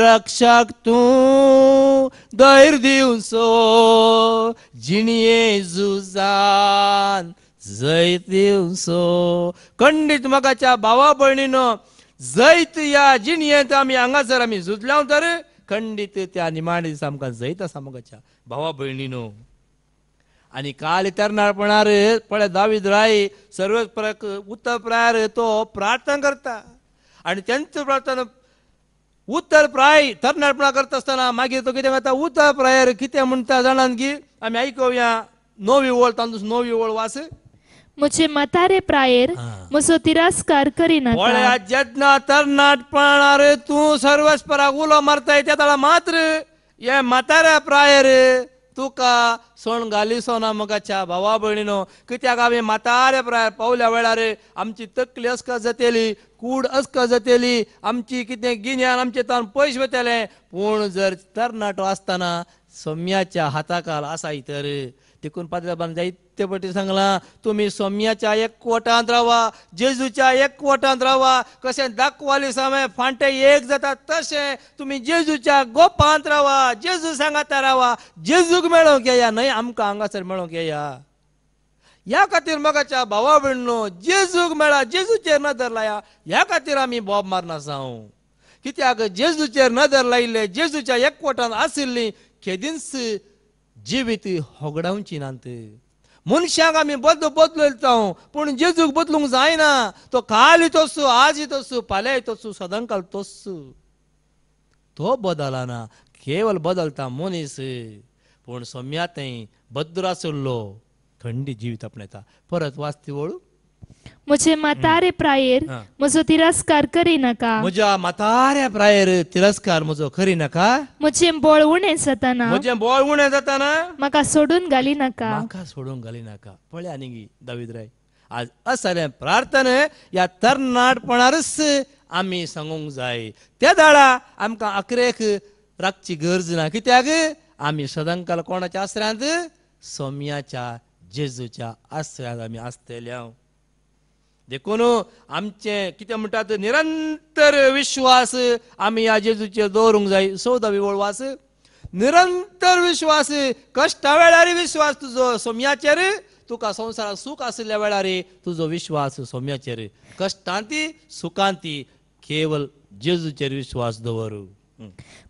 रक्षक तु दैर दिउँसो जिनिए जुजान जैत दिवसो खंडीत मगाच्या भावा बहिणीनं जैत या येत आम्ही आमी हांगासर आमी झुजल्या तर खंडित त्या निमाणे दिसा आमकां जैत आसा मगाच्या भावा भयणीनो आनी काल तरणापणार पळय दावीद राय सर्व उत्तर प्रायर तो प्रार्थना करता आणि त्यांचं प्रार्थना उत्तर प्राय तरणापणा करता आसतना मागीर तो कितें करता उत्तर प्रायर कितें म्हणटा जाणान की आमी ऐकूया नोवी ओळ तांदूस नोवी ओळ वास मुझे मतारे प्रायर मुझो तिरस्कार करिना तर जजना तरणाट पाळणारे तू सर्वच परागुलो मरता येते ताला मात्र ये मतारे प्रायर तुका सण घालिसो ना म्हाका च्या भावा भयणीनो कित्याक हांवें मातारे प्रायर पावल्या वेळार आमची तकली अस्क जतेली कूड अस्क जतेली आमची कितें गिन्यान आमचे तान पयश वतेले पूण जर तरणाटो आसतना सोम्याच्या हाताखाल इतर तर देखून पात्र जायत एकतेपटी सांगला तुम्ही सोम्याच्या एक वटांत रावा जेजूच्या एक वटांत रावा कशें दाखवाली सामे फांटे एक जाता तसे तुम्ही जेजूच्या गोपांत रावा जेजू सांगाता रावा जेजूक मेळोंक येया न्हय आमकां हांगासर मेळोंक येया ह्या खातीर मगाच्या भावा भयणो जेजूक मेळा जेजूचे नदर लाया ह्या खातीर आमी बॉब मारना जावं कित्याक जेजूचेर नदर लायिल्ले जेजूच्या एकवटान आशिल्ली खेदिन्स जिवीत होगडावची नांत मनशांक आमी बदल बदलो पूण जेजूक बदलूंक जायना तो काल तसू आज तसू फाल्यां तसू सदांकाल काल तो बदलना केवल बदलता मनीस पूण सोम्या तें बद्र आसुल्लो थंडी जिवीत येतात परत वास्ती वळू मुझे मतारे प्रायर हा. तिरस्कार करी नका मुझे मतारे प्रायर तिरस्कार ಮುಜೋ करी नका मुझे बोळवणे सताना मुझे बोल ಉಣೆ सताना मका सोडून गली नका मका सोडून नका पढ़े पळया दाविद राय आज असले प्रार्थना या तरणाटपणारच आमी सांगूंक जाय त्या दाळा आमकां अक्रेक राखची गरज ना कित्याक आमी सदांकाल कोणाच्या आश्रयांत सोम्याच्या जेजूच्या आसऱ्यांत आमी आसतल्या देखून आमचे कितें म्हणटात निरंतर विश्वास आमी ह्या जेजूचेर दवरूंक जाय सो विवळ वळवास निरंतर विश्वास कश्टा वेळार विश्वास तुजो सोम्याचेर तुका संवसारात सुख आसल्या वेळार तुजो विश्वास सोम्याचेर कश्टांती सुखांती केवळ जेजूचेर विश्वास दवर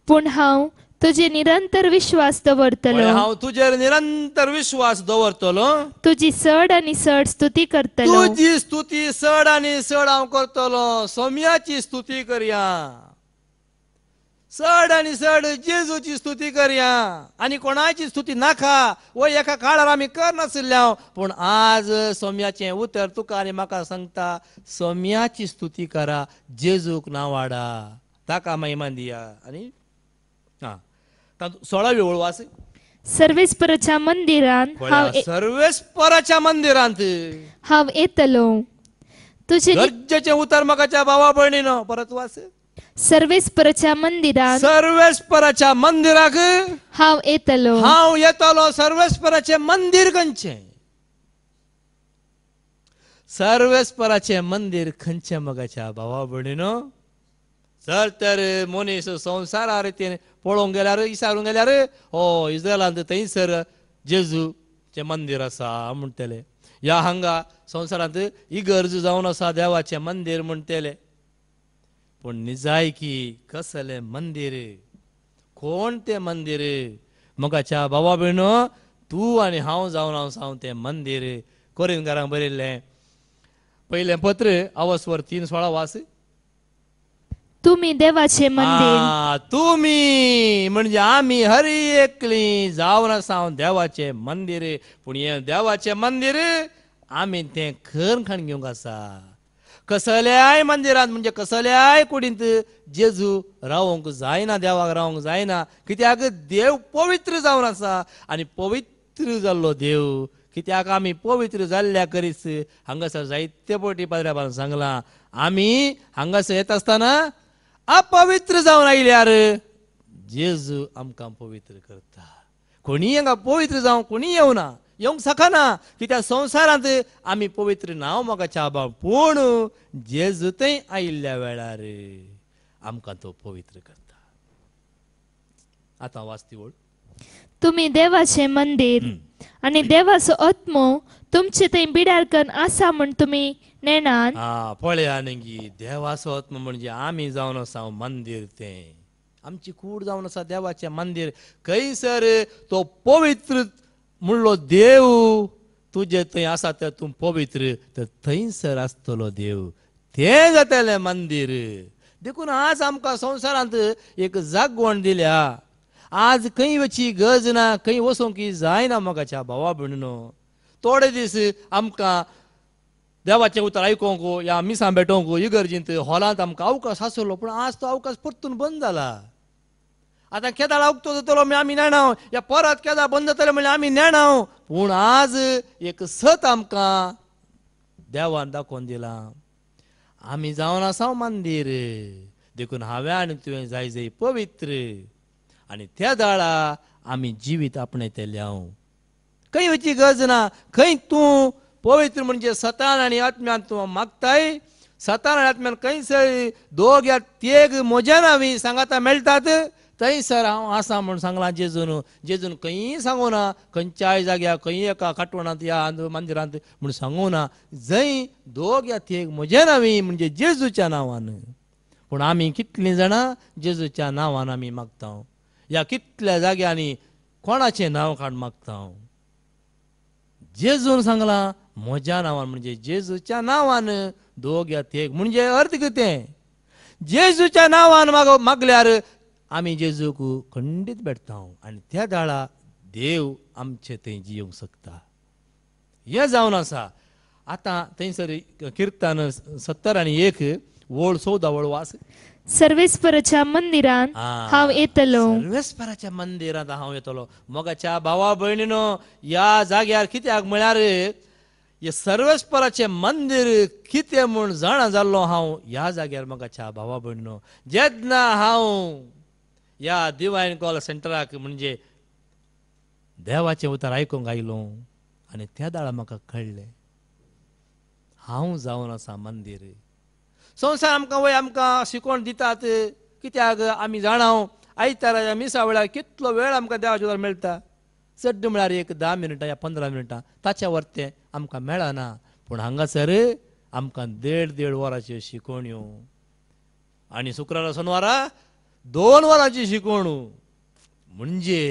पूण हांव तुझे निरंतर विश्वास दवरतलो हांव तुजेर निरंतर विश्वास दवरतलो तुजी सड आणि सड स्तुती करतलो तुझी स्तुती सड आणि सड हांव करतलो सोम्याची स्तुती करया सड आणि सड जेजूची स्तुती करया आणि कोणाची स्तुती नाका व एका काळार कर नसल्या पण आज सोम्याचे उतर तुका आणि म्हाका सांगता सोम्याची स्तुती करा जेजूक ना वाडा ताका महिमान दिया आणि हां सोळावी ओळ वाच मंदिरान हा सर्वेस्पराच्या मंदिरांत हांव येतलो तुझे गज्जचे उतर मगाच्या भावा भयणीनं परत वाच सर्वेस्परच्या मंदिरात सर्वेस्पराच्या मंदिराक हा येतलो हा येतलो सर्वेस्पराचे मंदिर खंयचे सर्वेस्पराचे मंदिर खंयचे मगाच्या भावा भयणीनं सर तर मोनीस संसार पळ गेल्या इजरायला थंसर जेजू चे मंदिर असा म्हणतेले या हंगा सं इगर्जू जाऊन असा देवचे मंदिर म्हणतेले पण निजायकी कसलें मंदिर कोण ते मंदिर मुगा चा बाबा बू आणि हा जाऊन सांग ते मंदिर कोरींगारां बरे पहिले पत्र आवसवर तीन सोळा वास तुम्ही देवाचे मंदिर तुम्ही म्हणजे आम्ही हरी एकली जाऊन असा देवाचे मंदिर पण हे देवाचे मंदिर आम्ही ते खण खण घेवंक आसा कसल्याय मंदिरात म्हणजे कसल्याय कुडींत जेजू रावंक जायना देवाक रावंक जायना कित्याक देव पवित्र जावन आसा आनी पवित्र जाल्लो देव कित्याक आमी पवित्र जाल्ल्या करीस हांगासर जायते पटी पाद्र्या सांगला आमी हांगासर येत असताना अपवित्र जावन आयल्यार जेजू आमकां पवित्र करता कोणी हांगा पवित्र जावं कोणीय येवना येवंक सकना कित्याक संवसारांत आमी पवित्र नांव म्हाका चाबा पूण जेजू थंय आयिल्ल्या वेळार आमकां तो पवित्र करता आतां वाचती ओळ तुम्ही देवाचे मंदिर आणि देवाचो आत्मो तुमचे थंय बिडारकन आसा म्हण तुमी नेनान 아, 벌레 하는기 म्हणजे आम्ही जाऊन असा मंदिर ते आमची कूड जाऊन असा देवाचे मंदिर कैसर तो पवित्र म्हणलो देव तुझे थंय आसा तर तू पवित्र तर थंयसर आसतलो देव तें जातले मंदीर देखून आज आमकां संवसारांत एक जागवण दिल्या आज खंय वची गज ना खंय की जायना मोगाच्या भावा भयणीनो थोडे दीस आमकां देवाचे उतर आयकोंक या मिसां भेटोंक इगर्जींत हॉलांत आमकां अवकाश आसलो पूण आज तो अवकाश परतून बंद जाला आतां केदार उक्तो जातलो म्हणजे आमी नेणाव या परत केदार बंद जातले म्हणजे आमी नेणाव पूण आज एक सत आमकां देवान दाखोवन दिलां आमी जावन आसा मंदीर देखून हांवें आनी तुवें जाय जाय पवित्र आनी त्या दळा आमी जिवीत आपणयतले हांव खंय वची गरज ना खंय तूं पवित्र म्हणजे सतान आणि आत्म्यान तू मागताय सतान आणि आत्म्यान खंयसर दोग तेग म्हज्यान हांवें सांगाता मेळटात थंयसर हांव आसा म्हूण सांगलां जेजून जेजून खंयी सांगू ना खंयच्याय जाग्या खंयी एका काटवणांत या मंदिरांत म्हूण सांगू ना जंय दोग या तेग म्हज्यान हांवें म्हणजे जेजूच्या नांवान पूण आमी कितलीं जाणां जेजूच्या नांवान आमी मागता ह्या कितल्या जाग्यांनी कोणाचें नांव काड मागता जेजून सांगलां म्हज्या नांवान म्हणजे जेजूच्या नांवान दोग्या ते म्हणजे अर्थ कितें जेजूच्या नांवान मागल्यार आमी जेजूक खंडीत भेटता आनी त्या दाळा देव आमचे थंय जिवंक शकता हें जावन आसा आतां थंयसर किर्तन सत्तर आनी एक वळ चौदा वळ वास सर्वेस्पराच्या मंदिरान हांव येतलो सर्वेस्पराच्या मंदिरांत हांव येतलो मोगाच्या भावा भयणीनो ह्या जाग्यार कित्याक म्हळ्यार हे सर्वेश्वराचे मंदिर कितें म्हूण जाणा जाल्लो हांव ह्या जाग्यार म्हाका छा भावा भयणो जेदना हांव ह्या दिवायन कॉल सेंटराक म्हणजे देवाचे उतर आयकूंक आयलो आनी त्या दाळा म्हाका कळ्ळें हांव जावन आसा मंदीर संवसार आमकां वय आमकां शिकोवन दितात कित्याक आमी जाणा आयतारा मिसा वेळार कितलो वेळ आमकां देवाच्या उतर मेळटा चड म्हळ्यार एक धा मिनटां या पंदरा मिनटां ताच्या वरते आमकां मेळना पूण हांगासर आमकां देड देड वरांच्यो शिकोवण्यो आनी शुक्रारा सोनवारा दोन वरांची शिकवण म्हणजे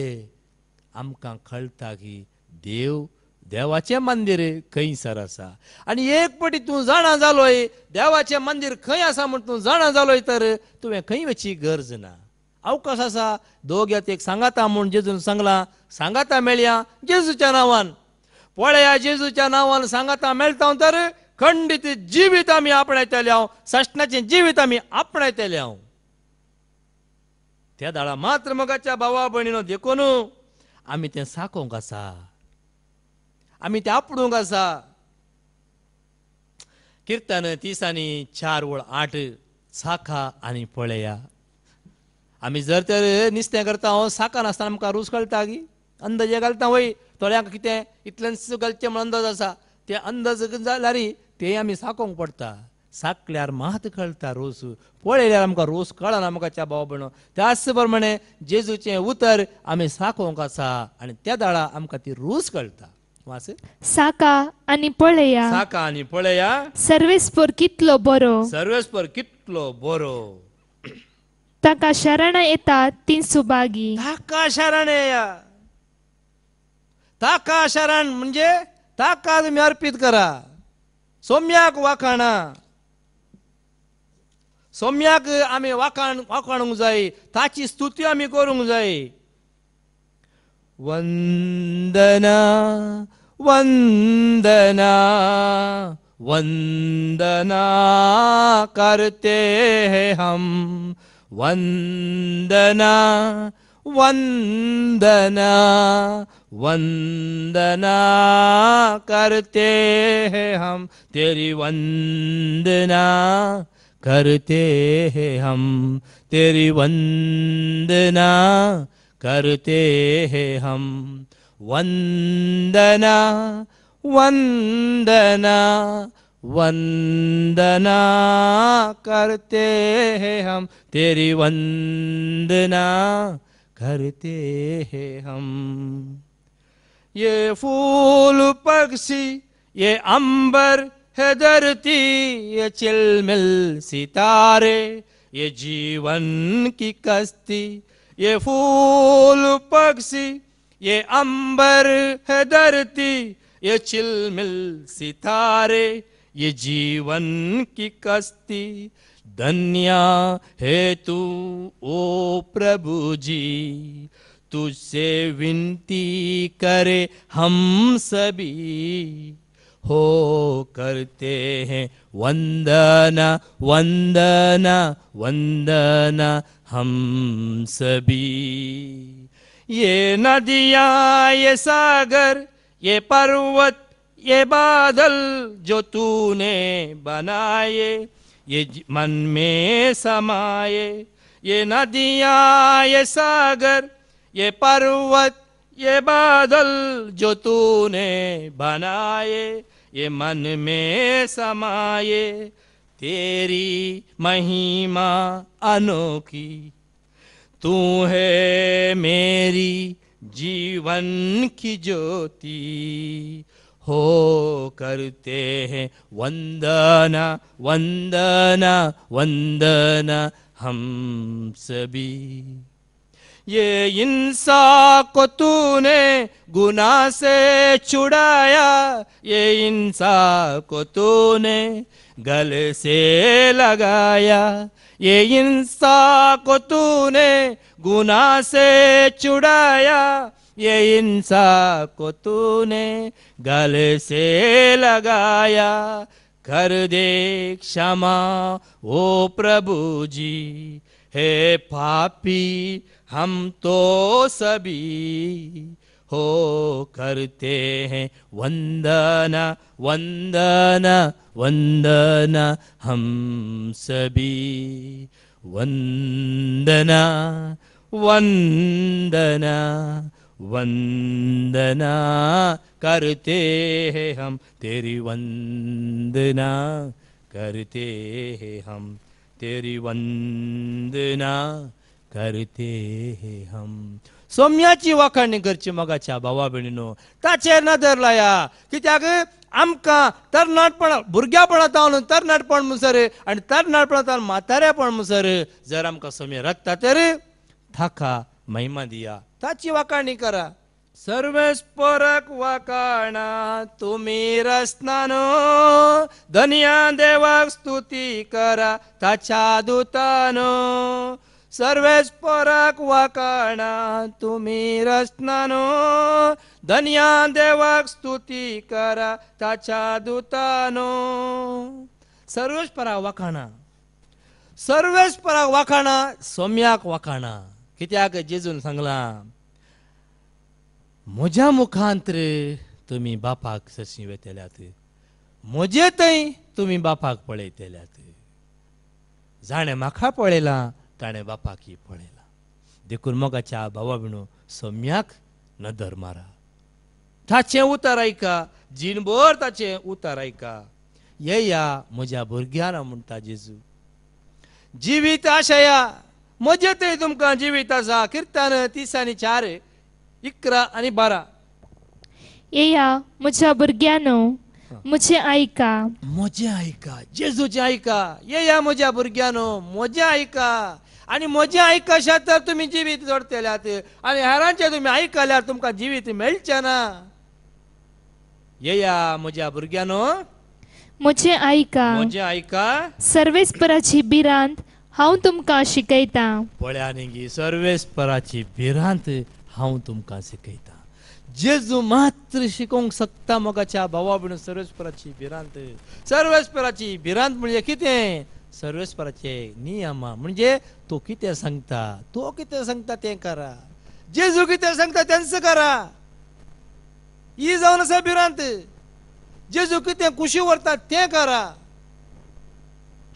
आमकां कळटा की देव देवाचें मंदीर खंयसर आसा आनी एक पटी तूं जाणा जालोय देवाचें मंदीर खंय आसा म्हूण तूं जाणा जालोय तर तुवें खंय वची गरज ना अवकाश आसा दोग्यात एक सांगाता म्हूण जेजून सांगलां सांगाता मेळया जेजूच्या नांवान पळया जेजूच्या नावान सांगता मेळटा तर खंडीत जिवीत आमी आपणायतले हांव साष्टाचें जिवीत आमी आपणायतले हांव त्या दाळा मात्र मगाच्या भावा भयणीनो देखून आम्ही ते साकोवंक आसा आमी तें आपणूंक आसा कीर्तन तिसांनी चार ओळ आठ साखा आणि पळया आम्ही जर तर निस्तें करता हांव साखा नासतना आमकां रूस कळटा की अंदाजे घालता वय थोड्यांक कितें इतल्यान घालचें म्हण अंदाज आसा ते अंदाज जाल्यार तेय आमी साकोवंक पडटा साकल्यार मात कळटा रोस पळयल्यार आमकां रोस कळना आमकां च्या बाबा त्याच प्रमाणे जेजूचें उतर आमी साकोवंक आसा आनी त्या दाळा आमकां ती रोस कळटा साका आनी पळया साका आनी पळया सर्वेस्पर कितलो बरो सर्वेस्पर कितलो बरो ताका शरण येता ती सुभागी ताका शरण येया ताका शरण म्हणजे ताका तुम्ही अर्पित करा सोम्याक वाखाणा सोम्याक आम्ही वाखाण वाखाणूक जाई ताची स्तुती आम्ही करूंक जाय वंदना वंदना वंदना करते हम वंदना वंदना वंदना करते हैं हम तेरी वंदना करते हैं हम तेरी वंदना करते हैं हम वंदना वंदना वंदना करते हैं हम तेरी वंदना करते हैं हम ये फूल पक्षी ये अंबर है धरती ये चिलमिल सितारे ये जीवन की कश्ती ये फूल पक्षी ये अंबर है धरती ये चिलमिल सितारे ये जीवन की कश्ती धन्या है तू ओ प्रभु जी तुझसे विनती करे हम सभी हो करते हैं वंदना वंदना वंदना हम सभी ये नदियाँ ये सागर ये पर्वत ये बादल जो तूने बनाए ये मन में समाये ये नदियाँ ये सागर ये पर्वत ये बादल जो तूने बनाए ये मन में समाये तेरी महिमा अनोखी तू है मेरी जीवन की ज्योति हो करते हैं वंदना वंदना वंदना हम सभी ये इंसा को तूने गुना से छुड़ाया ये इंसा को तूने गल से लगाया ये इंसा को तूने गुना से छुड़ाया ये इंसा को तूने गल से लगाया कर दे क्षमा ओ प्रभु जी हे पापी हम तो सभी हो करते हैं वंदना वंदना वंदना हम सभी वंदना वंदना वंदना करते हैं हम तेरी वंदना करते हैं हम तेरी वंदना करते हम सोम्याची वाखाणी करची मगाच्या भावा बहिणीनो ताचेर नदर लाया कित्याक आमकां तरणाटपणा तर तरणाटपण मुसर आनी तरणाटपणांतावन म्हाताऱ्यापण मुसर जर आमकां सोम्या रक्ता तर थाका महिमा दिया ताची वाखाणी करा सर्वेश परक वाकाणा तुम्ही रस्नानो धन्या देवाक स्तुती करा ताच्या दुतानो सर्वेश परक वाकाणा तुम्ही रस्नानो धन्या देवाक स्तुती करा ताच्या दुतानो सर्वेश वाखाणा सर्वेश वाखाणा सोम्याक वाखाणा कित्याक जेजून सांगला ಮೊಜ मुखांतर तुम्ही बापाक सशी वेतल्यात म्हजे थंय तुम्ही बापाक पळयतल्यात जाणे म्हाका पळयलां ताणें बापाकी पळयलां देखून मोगाच्या बाबा बिणू सम्याक नदर मारा ताचें उतर आयका जिणभर ताचें उतर आयका येया म्हज्या भुरग्यान म्हणटा जेजू जिवीत आशया मजे थंय तुमकां जिवीत आसा किर्तान तिसांनी चार इकरा आणि बारा येया मुझ्या भुरग्यानो मुझे ऐका मुझे ऐका जेजूचे ऐका येया या मोज्या भुरग्यानो मोजे ऐका आणि मजे ऐकशात तर तुम्ही जीवित जोडतले आणि हेरांचे तुम्ही ऐकल्यार तुमका जीवित मेळचे ना येया या मोज्या भुरग्यानो मुझे ऐका मुझे ऐका सर्वेस्पराची भिरांत हांव तुमका शिकयता पळ्या सर्वेस्पराची भिरांत हांव तुमकां शिकयतां जेजू मात्र शिकोवंक शकता मोगाच्या भावा भिण सर्वेस्पराची भिरांत सर्वेस्पराची भिरांत म्हणजे कितें सर्वेस्पराचे नियमा म्हणजे तो कितें सांगता तो कितें सांगता तें करा जेजू कितें सांगता तेंच करा ही जावन आसा भिरांत जेजू कितें कुशी व्हरता तें करा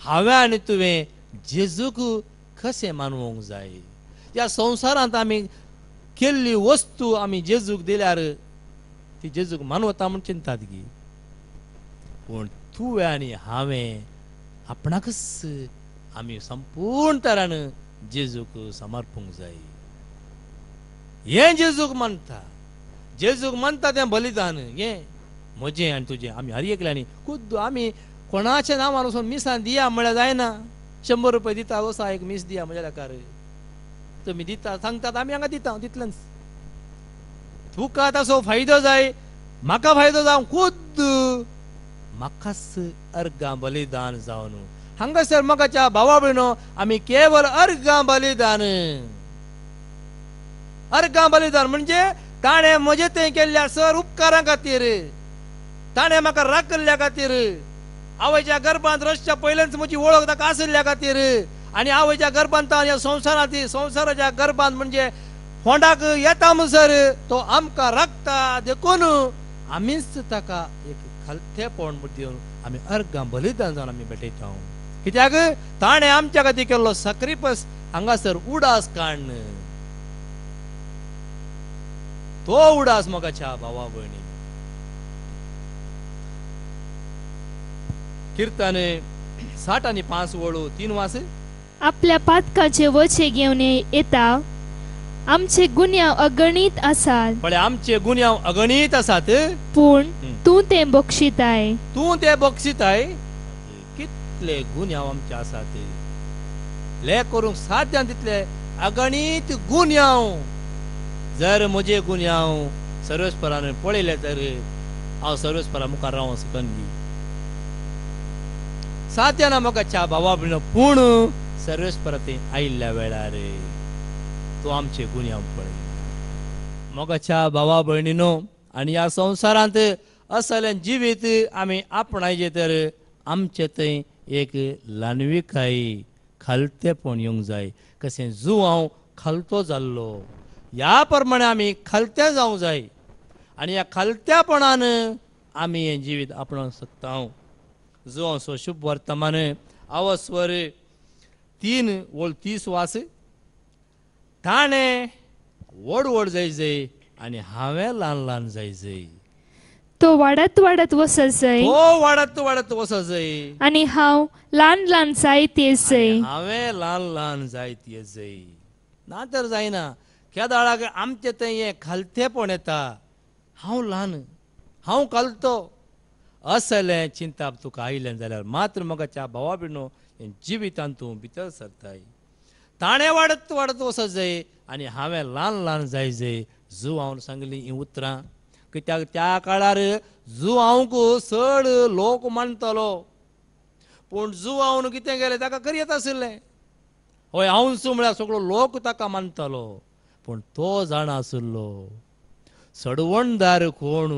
हांवें आनी तुवें जेजूक कशें मानवंक जाय ह्या संवसारांत आमी केल्ली वस्तू आम्ही जेजूक दिल्यार ती जेजूक मानवता म्हणून चिंतात गी पण तू आणि हावे आपणाकच आम्ही संपूर्ण तरान जेजूक समर्पूंक जाय हें जेजूक मानता जेजूक मानता ते बलिदान हें म्हजें आणि तुझे आम्ही हर एकल्या खुद्द आम्ही कोणाच्या नावान वचून मिसान दिया म्हळ्यार जायना शंभर रुपये दिता वसा एक मीस दिया म्हज्या लेकार तुमी दिता सांगतात आमी हांगा दिता दितल्यान तुका तसो फायदो जाय म्हाका फायदो जावं खुद्द म्हाकाच अर्गां बलिदान जावं न्हू हांगासर मगाच्या भावा भयणो आमी केवळ अर्गां बलिदान अर्गां बलिदान म्हणजे ताणें म्हजें ते केल्ल्या सर उपकारा खातीर ताणें म्हाका राखल्या खातीर आवयच्या गर्भांत रसच्या पहिल्यांच म्हजी वळख ताका आसल्या खातीर आणि आवयच्या गर्भांत या संसारातील संवसाराच्या गर्भांत म्हणजे फोंडाक येता म्हणसर तो आमकां रक्ता देखून आमीच ताका एक खलतेपण देऊन आम्ही अर्गां बलिदान जावन आमी भेटयता कित्याक ताणें आमच्या खातीर केल्लो सक्रिपस हंगासर उडास काण तो उडास म्हाका भावा भयणी कीर्तन साठ आणि पाच वळू तीन वास आपल्या पातकाचे वचे घेवन येता आमचे गुन्यांव अगणित असाल पण आमचे गुन्यांव अगणित आसात पण तू ते बक्षित आहे तू ते बक्षित आहे कितले गुन्यांव आमचे आसात ले करूंक साध्य तितले अगणित गुन्यांव जर म्हजे गुन्यांव सर्वेस्परान पळले तर हांव सर्वेस्परा मुखार रावंक सकन साध्याना म्हाका च्या भावा पूण सर्वेस परते आयिल्ल्या वेळार तो आमचे गुन्यांव पळय मोगाच्या भावा आणि आनी ह्या संवसारांत असले जिवीत आमी आपणायचे तर आमचे ते एक खालते पण येवंक जाय कशें हा खालतो जाल्लो या प्रमाणे आम्ही खालते जाऊ जाय आणि या खालत्यापणान आम्ही हे जीवित आपण शकता हांव शुभ वर्तमान अवस्वर तीन ओळ तीस वास ठाणे व्हड जाय जाय आणि हावे हांवें ल्हान जाय जाय तो वाढत वाढत वसलसय हो वाढत वाढत वसजय आणि हांव ल्हान ल्हान जायत येसय हांवें ल्हान ल्हान जायत येसय ना तर जायना केदाळाक आमचे ते हे पण येता हाव ल्हान हाव कालतो असलें चिंता तुका आयिल्लें जाल्यार मात्र म्हाका च्या भावा भिणो जिवितांतूं भितर सरताय ताणें वाडत वाडत वचत जाय आनी हांवें ल्हान ल्हान जाय जाय जू हांव सांगली हीं उतरां कित्याक त्या काळार हांवक चड लोक मानतलो पूण हांव कितें गेलें ताका येता आशिल्लें हय हांवसू म्हळ्यार सगळो लोक ताका मानतालो पूण तो जाणा आशिल्लो सडवणदार कोण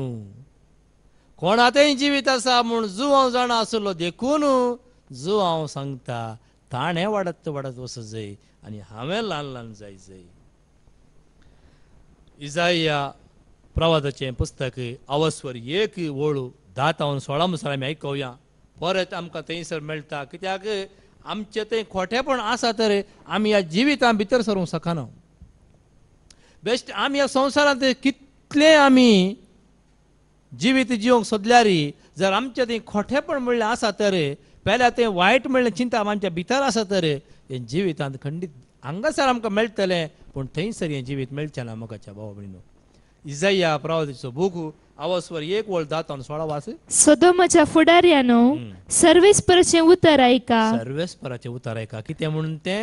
कोणातय जिवीत आसा म्हूण हांव जाणा आशिल्लो देखून जो हांव सांगता ताणें वाडत वाडत वस जाय आनी हांवें ल्हान ल्हान जाय जाय इजाया प्रवादाचें पुस्तक अवस्वर एक ओळू धा सोळा मुसार आमी आयकोवया परत आमकां थंयसर मेळटा कित्याक आमचें थंय खोटेपण आसा तर आमी ह्या जिवितां भितर सरूंक शकना बेश्ट आमी ह्या संवसारांत कितले आमी जिवीत जिवंक सोदल्यारी जर आमचें थंय खोटेपण म्हणलें आसा तर पहिल्या ते वाईट चिंता चिंता आमच्या भितर आसा तर हे जिवितांत खंडीत हांगासर आमकां मेळटलें पूण थंयसर हें जिवीत मेळचें ना मगाच्या भाव भयणू इजाया प्रवादीचो भोगू आवाजवर एक वळ दातान सोळा वास सदोमाच्या फुडाऱ्यान सर्वेस्परचे उतर ऐका सर्वेस्परचे उतर ऐका कितें म्हणून ते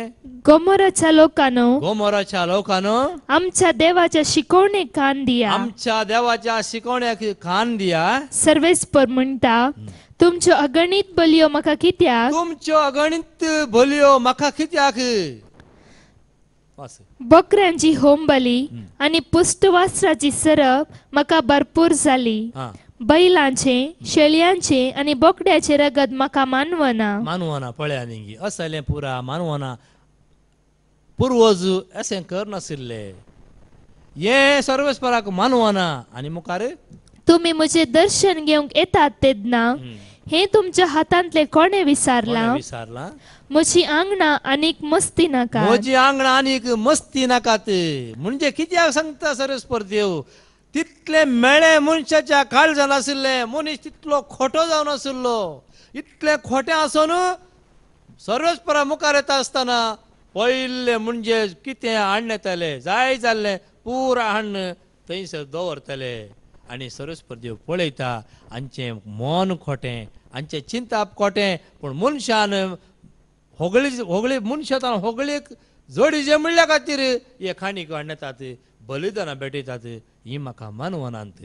गोमोराच्या लोकांनो गोमोराच्या लोकांनो आमच्या देवाच्या शिकवणे खान दिया आमच्या देवाच्या शिकवण्याक खान दिया सर्वेस्पर म्हणटा तुमच्यो अगणित बलयो म्हाका कित्याक तुमच्यो अगणित बलयो म्हाका कित्याक बकऱ्यांची होम बली आणि पुष्टवस्त्राची सरप म्हाका भरपूर झाली बैलांचे शेळ्यांचे आणि बोकड्याचे रगत म्हाका मानवना मानवना पळया असले पुरा मानवना पूर्वज असे करनाशिल्ले हे सर्वेस्पराक मानवना आणि मुखार तुम्ही मुझे दर्शन घेऊन येतात तेदना हे तुमच्या हातांतले कोणे विसारला विसारला आंगणा आनीक मस्ती नाका म्हजी आंगणा आनीक मस्ती नाका ते म्हणजे किती सांगता सरस्पर देव तितले मेळे मनशाच्या काळजान आशिल्ले मनीस तितलो खोटो जावन आशिल्लो इतले खोटे आसून सर्वस्परा मुखार येता आसतना पहिले म्हणजे कितें हाडण येताले जाय जाल्ले पूर हाडण थंयसर दवरतले आणि सर्व पळयता आमचे मन खोटें आमचे चिंताप खोटें पूण मनशान होगळी होगळी मनशातान होगळेक जोडीचे म्हणल्या खातीर हे खाणीक हाडतात बलिदानां भेटयतात ही म्हाका मानवनांत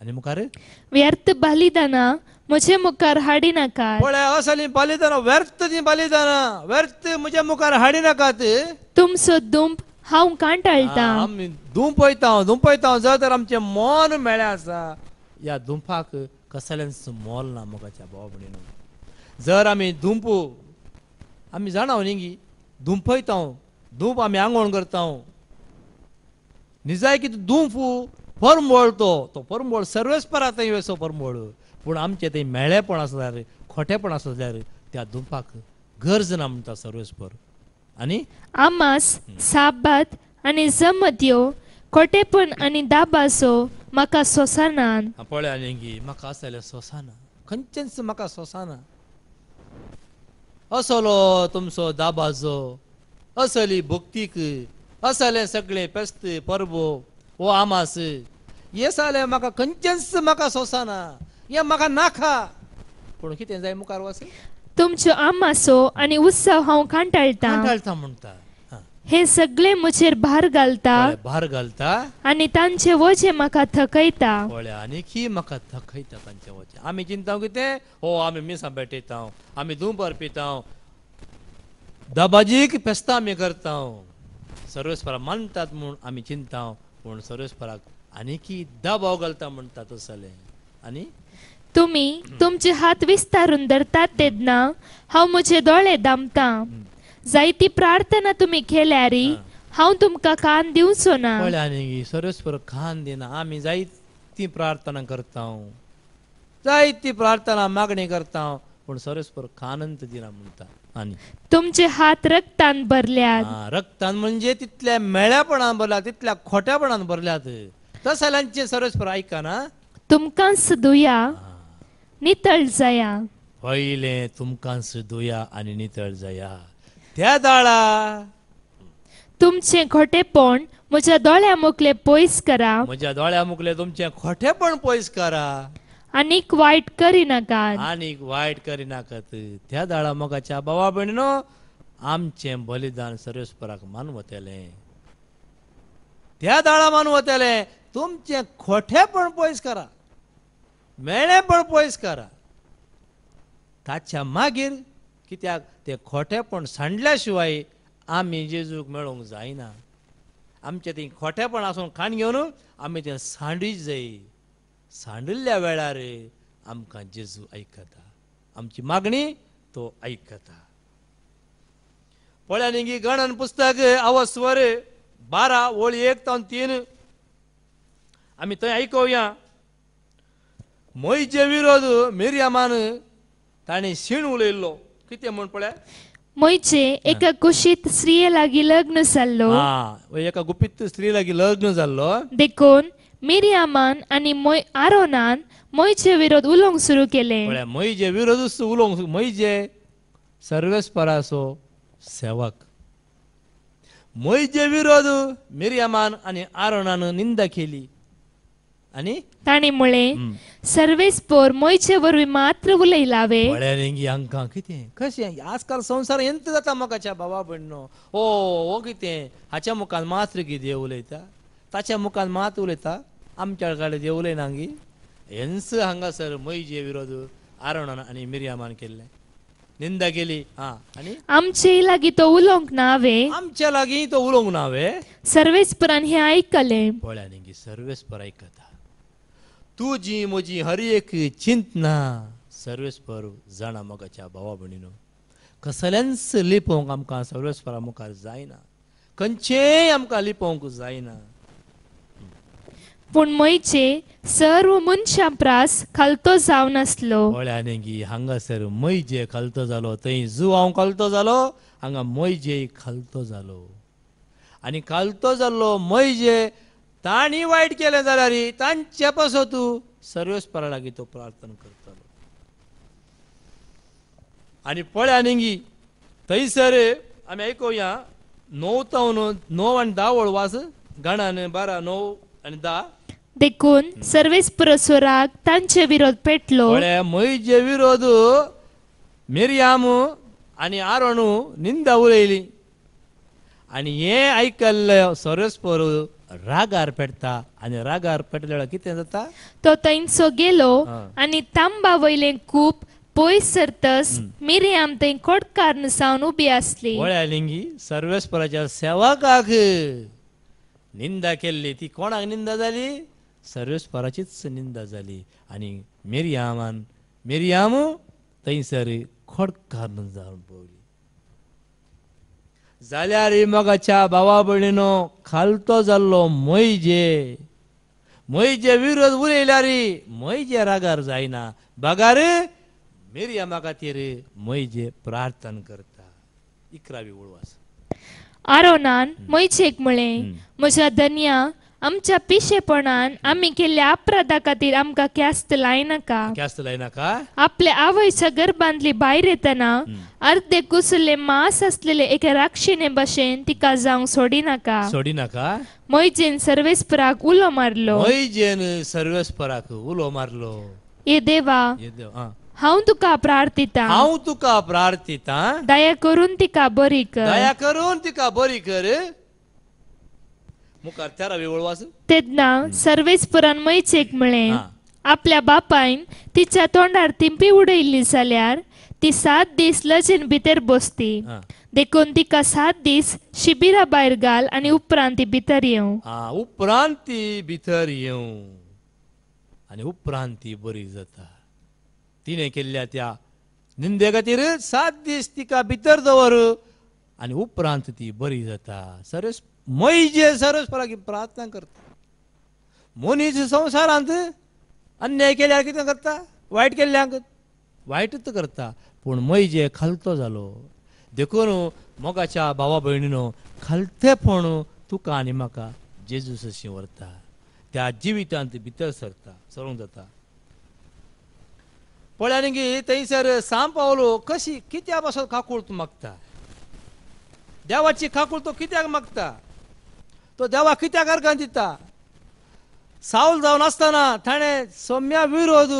आनी मुखार व्यर्थ बलिदानां म्हजे मुखार हाडी नाका पळय असली बलिदानां व्यर्थ ती बलिदानां व्यर्थ म्हजे मुखार हाडी नाकात तुमचो दुंप हांव कांटाळटा आमी दुंपयता दुंपयता जर तर आमचें मन मेळ्ळें आसा ह्या दुंपाक कसलेंच मोल ना मोगाच्या बाबडीन जर आमी दुंपू आमी जाणाव न्ही गी दुंपयता धूप आमी आंगोण करता निजाय की दुंफू परमोळ तो तो परमोळ सर्वेस्परा थंय वेसो परमोळ पूण आमचें थंय मेळेपण आसल्यार खोटेपण आसल्यार त्या दुंपाक गरज ना म्हणटा सर्वेस्पर आणि आमास साबात आणि जमत्यो कोटेपण आणि दाबासो म्हाका सोसानान पळ्या लेंगी म्हाका आसलेले सोसाना खंयचेच म्हाका सोसाना असलो तुमचो दाबाजो असली भुक्तीक असले सगळे पेस्त परबो ओ आमास येसाले म्हाका खंयचेच म्हाका सोसाना ये म्हाका नाखा पूण कितें जाय मुखार वचून तुमच्यो आमासो आनी उत्सव हांव कांटाळटा कांटाळता म्हणता हे सगळे मुचेर भार घालता भार घालता आनी तांचे वजे मका थकयता आनी की मका थकयता तांचे वजे आमी चिंताव कितें हो आमी मिसां पेटयताव आमी धुंपर पिताव दबाजीक फेस्ता आमी करता सर्वेश्वरा मानतात म्हूण आमी चिंताव पूण आनी की दबाव घालता म्हणटा तसले आनी तुम्ही तुमचे हात विस्तारून धरतात तेदना हांव मुझे दोळे दामतां जायती प्रार्थना तुम्ही केल्यारी हांव तुमकां कान दिवचो ना पळ्यानी परस्पर कान दिना आमी जायती प्रार्थना करता जायती प्रार्थना मागणी करता पण परस्पर खानंत दिना म्हणता तुमचे हात रक्तान भरल्यात रक्तान म्हणजे तितल्या मेळ्यापणान भरला तितल्या खोट्यापणान भरल्यात तसल्यांचे ऐका ना तुमकां सदुया नितळ जाया पहिले तुमकांस दुया आणि नितळ जाया त्या दाळा तुमचे खोटेपण म्हज्या दोळ्या मुखले पयस करा म्हज्या दोळ्या मुखले तुमचे खोटेपण पयस करा आणि वाईट आनीक वायट आणि वाईट करी करिनाकात त्या दाळा मगाच्या बाबा बहिणीनो आमचे बलिदान सर्वेस्पराक मानवतेले त्या दाळा मानवतेले तुमचे खोटेपण पयस करा मेळ्ळे पण पयस करा ताच्या मागीर कित्याक ते खोटेपण सांडल्या शिवाय आमी जेजूक मेळूंक जायना आमचे ती खोटेपण आसून खाण घेवन आमी ते सांडी जाय सांडिल्ल्या वेळार आमकां जेजू आयकता आमची मागणी तो आयकता पळ्या निगी गणन पुस्तक अवस्वर बारा ओळी एक तावन तीन आमी थंय आयकुया ಮೊಯ್ಜೆ ವಿರೋದು ಮಿರ್ಯಮಾನ ತಾಣಿ ಸೀಣುಲು ಇಲ್ಲೋ ಕಿತ್ತೆ ಮುನ್ಪಳೆ ಮೊಯ್ಚೆ एक कुशीत स्त्रियेलागी लग्न झालो हा एका गुपित स्त्रीलागी लग्न झालो देखून मिरयामान आणि मोय आरोनान मोयचे विरोध उलोवंक सुरू केले म्हळ्यार मोयजे विरोधूच उलोवंक मोयजे सर्वेस्परासो सेवक मोयजे विरोध मिरियामान आणि आरोनान निंदा केली అని त्याणीमुळे सर्वे स्पोर मोयचे वरवी मात्र उलयलावे म्हळ्यार हांकां कितें कशें आजकाल संसार यंत जाता मकाच्या बाबा भयणो ओ हो, हो कितें हाच्या मुखार मात्र कितें उलयता ताच्या मुखार मात उलयता आमच्या कडेन देव उलयनांगी हेंच हांगासर मोयजे विरोध आरोणान आनी मिरियामान केले निंदा केली हा आणि आमचे लागी तो उलोवंक नावे आमच्या लागी तो उलोवंक नावे सर्वेस्परान हे ऐकले पळ्या सर्वेस्पर ऐकत जी मुजी हर एक चिंतना सर्वेस्वर जाणा मोगाच्या भावा भणीनो कसल्याच लिपोवंक आमकां सर्वेस्वरा मुखार जायना खंयचेय आमकां लिपोवंक जायना पूण मैचे सर्व मनशां प्रास खालतो जावन आसलो वळ्या नेगी हांगासर जे खालतो जालो थंय जू हांव खालतो जालो हांगा मैजे खालतो जालो आनी खालतो जाल्लो जे ताणी वाईट केलं जाणारी ताण चपस होतो सर्वच परालागी तो प्रार्थना करतो आणि पळ्या निंगी थंयसर आमी आयकुया नऊ तावन णव आनी धा वळवास गणान बारा णव आणि धा देखून सर्वेस पुरस्वराक तांचे विरोध पेटलो पळ्या म्हजे विरोध मिरयाम आणि आरणू निंदा उलयली आणि हे ऐकले सर्वेस पुरो राग आरपेटता आणि राग आरपेटले किती जाता तो थंयसो गेलो आणि तांबा वयलें खूप पोयस सरतस आम थंय कोडकार सावन उबी आसली वळ्या लिंगी सर्वेस्पराच्या सेवकाक निंदा केली ती कोणाक निंदा झाली सर्वेस्पराचीच निंदा जाली आनी मिरयामान मिरयाम थंयसर खोडकार जावन पळयली जाल्यार इमगाच्या भावा भयणीनो खालतो जाल्लो मैजे मैजे विरोध उलयल्यार मैजे रागार जायना बागार मिरयामा खातीर मैजे प्रार्थना करता इकरावी उळवास आरोनान मैचेक म्हळें म्हज्या धन्या आमच्या पिशेपणान आम्ही केल्या अपराधा खातीर आमकां ख्यास्त लायनाका जास्त लायनाका नाका आपल्या आवयच्या गर्भांतली भायर येतना अर्धे कुसले मास असलेले एका राक्षिणे भाशेन तिका जावंक सोडिनाका सोडी नाका मोयजेन सर्वेस्पराक उलो मारलो मोयजेन सर्वेस्पराक उलो मारलो ये देवा हे हांव तुका प्रार्थिता हांव तुका प्रार्थिता दया करून तिका बरी कर दया करून तिका बरी कर तेदना सर्वेस पुराणमय चेक म्हळें आपल्या बापायन तिच्या तोंडार तिंपी उडयल्ली जाल्यार ती सात दीस लजेन भितर बसती देखून तिका सात दीस शिबिरा भायर घाल आनी उपरांत ती भितर येवं हा उपरांत ती भितर येवं आनी उपरांत ती बरी जाता तिणें केल्ल्या त्या निंदे खातीर सात दीस तिका भितर दवर आनी उपरांत ती बरी जाता सरस మొయి చేశారో प्रार्थना प्रार्थना करता मोनीच संसार अन्याय केल्या कितें करता वायट केल्ल्यांक वायटच करता पूण मैजे खालतो जालो देखून मोगाच्या भावा भयणीनो खालतेपण तुका आनी म्हाका जेजूसशी व्हरता त्या जिवितांत भितर सरता सरूंक जाता पण की थंयसर साम पावलो कशी कित्या पासून काकूळ तूं मागता देवाची खाकूळ तो कित्याक मागता तो देवा कित्या अर्घान दिता साऊल जावन आसतना सौम्या सोम्या विरोध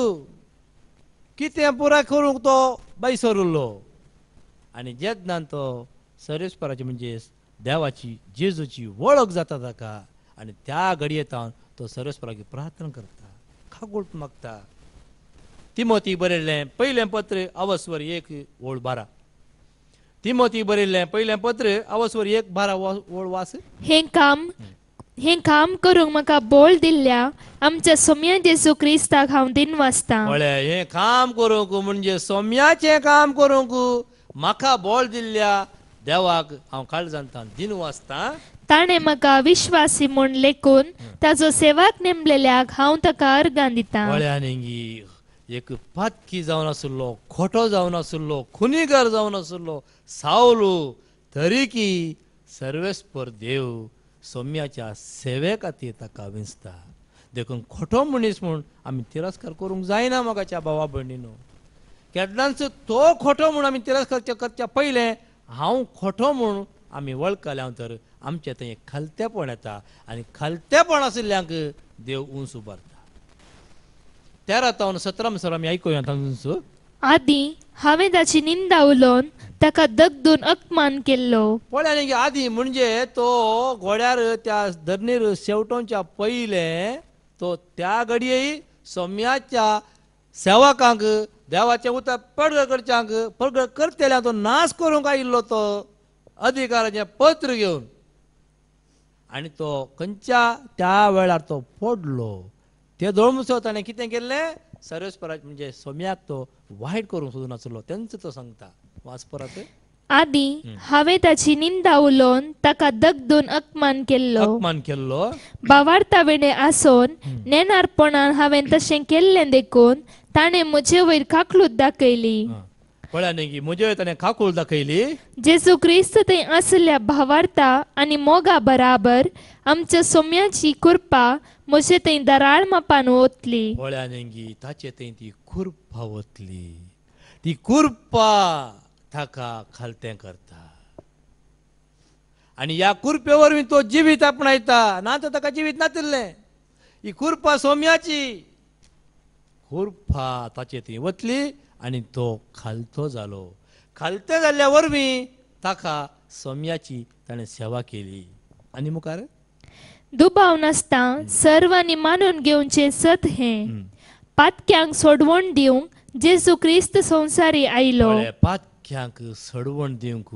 कितें पुराय करूंक तो बाई उरलो आनी जेदनान तो सरेस्पराची म्हणजे देवाची जेजूची वळख जाता ताका आनी त्या घडयेतावन तो सर्वेश्वराची प्रार्थना करता खागूट मागता तिमोती बरयल्लें पयलें पत्र अवस्वर एक ओळ बारा तिमोती बरेले पहिले पत्र ಅವಸ್वर एक बारा ओळ वास हे काम हे काम करूंक म्हाका बोल दिल्ल्या आमच्या सोम्या जेसू क्रिस्ताक हांव दिन वाचतां म्हळ्यार हे काम करूंक म्हणजे सोम्याचें काम करूंक म्हाका बोल दिल्ल्या देवाक हांव जाणता दिन वाचतां ताणें म्हाका विश्वासी म्हूण लेखून ताजो सेवाक नेमलेल्याक हांव ताका अर्गां दितां एक पातकी जावन खोटो जावन आसलो खुनीगार जावन आसलो सावलो तरी की सर्वेस्पर देव सौम्याच्या सेवे खातीर ताका विंचता देखून खोटो मनीस म्हूण आमी तिरस्कार करूंक जायना मोगाच्या भावा भयणीनो केदनाच तो खोटो म्हूण आमी तिरस्कार करच्या पयलें हांव खोटो म्हूण आमी वळखल्या हांव तर आमचे थंय खालतेपण येता आनी खालतेपण आशिल्ल्यांक देव उंच उबारता ತೆರತವನು ಸತರಂ आम्ही ऐकूया ತಂದು आधी हांवें ताची निंदा उलोवन ताका दोन अपमान केल्लो पोळ्यानी आदी म्हणजे तो घोड्यार त्या धरणीर शेवटोच्या पहिले तो त्या घडये सौम्याच्या सेवकांक देवाचे उतर पडगळ करच्यांक पडगळ करतेल्या तो नाश करूंक आयिल्लो तो अधिकाराचे पत्र घेवन आणि तो खंयच्या त्या वेळार तो पडलो ते वतांनी कितें केल्लें सर्वेस्पराचे म्हणजे सोम्याक तो वायट करूंक सोदून आसलो तेंच तो सांगता परत आदी हांवें ताची निंदा उलोवन ताका दगदून अपमान केल्लो अपमान केल्लो बावार्ता वेळे आसून नेनारपणान हांवें तशें केल्लें देखून ताणें म्हजे वयर काकलूत दाखयली पळया न्ही म्हजे वयर ताणें काकूळ दाखयली जेजू क्रिस्त थंय आसल्या भावार्था आनी मोगा बराबर आमच्या सोम्याची कुरपा मोसे ते दराळ मापान ओतली पोळ्यान ताचे थंय ती खुर्पा ओतली ती खुर्पा ताका खालते करता आणि या कुरपे मी तो जिवीत आपणायता ना तर ताका जिवीत नातिल्लें ही खुर्पा सोम्याची खुर्पा ताचे थंय वतली आणि तो खालतो जालो खालते झाल्यावर मी ताका सोम्याची ताणें सेवा केली आनी मुखार दुबाव नसता सर्वांनी मानून घेवचे सत हे पातक्यांक सोडवण दिवंक जेजू क्रिस्त संवसारी आयलो पातक्यांक सोडवण दिवंक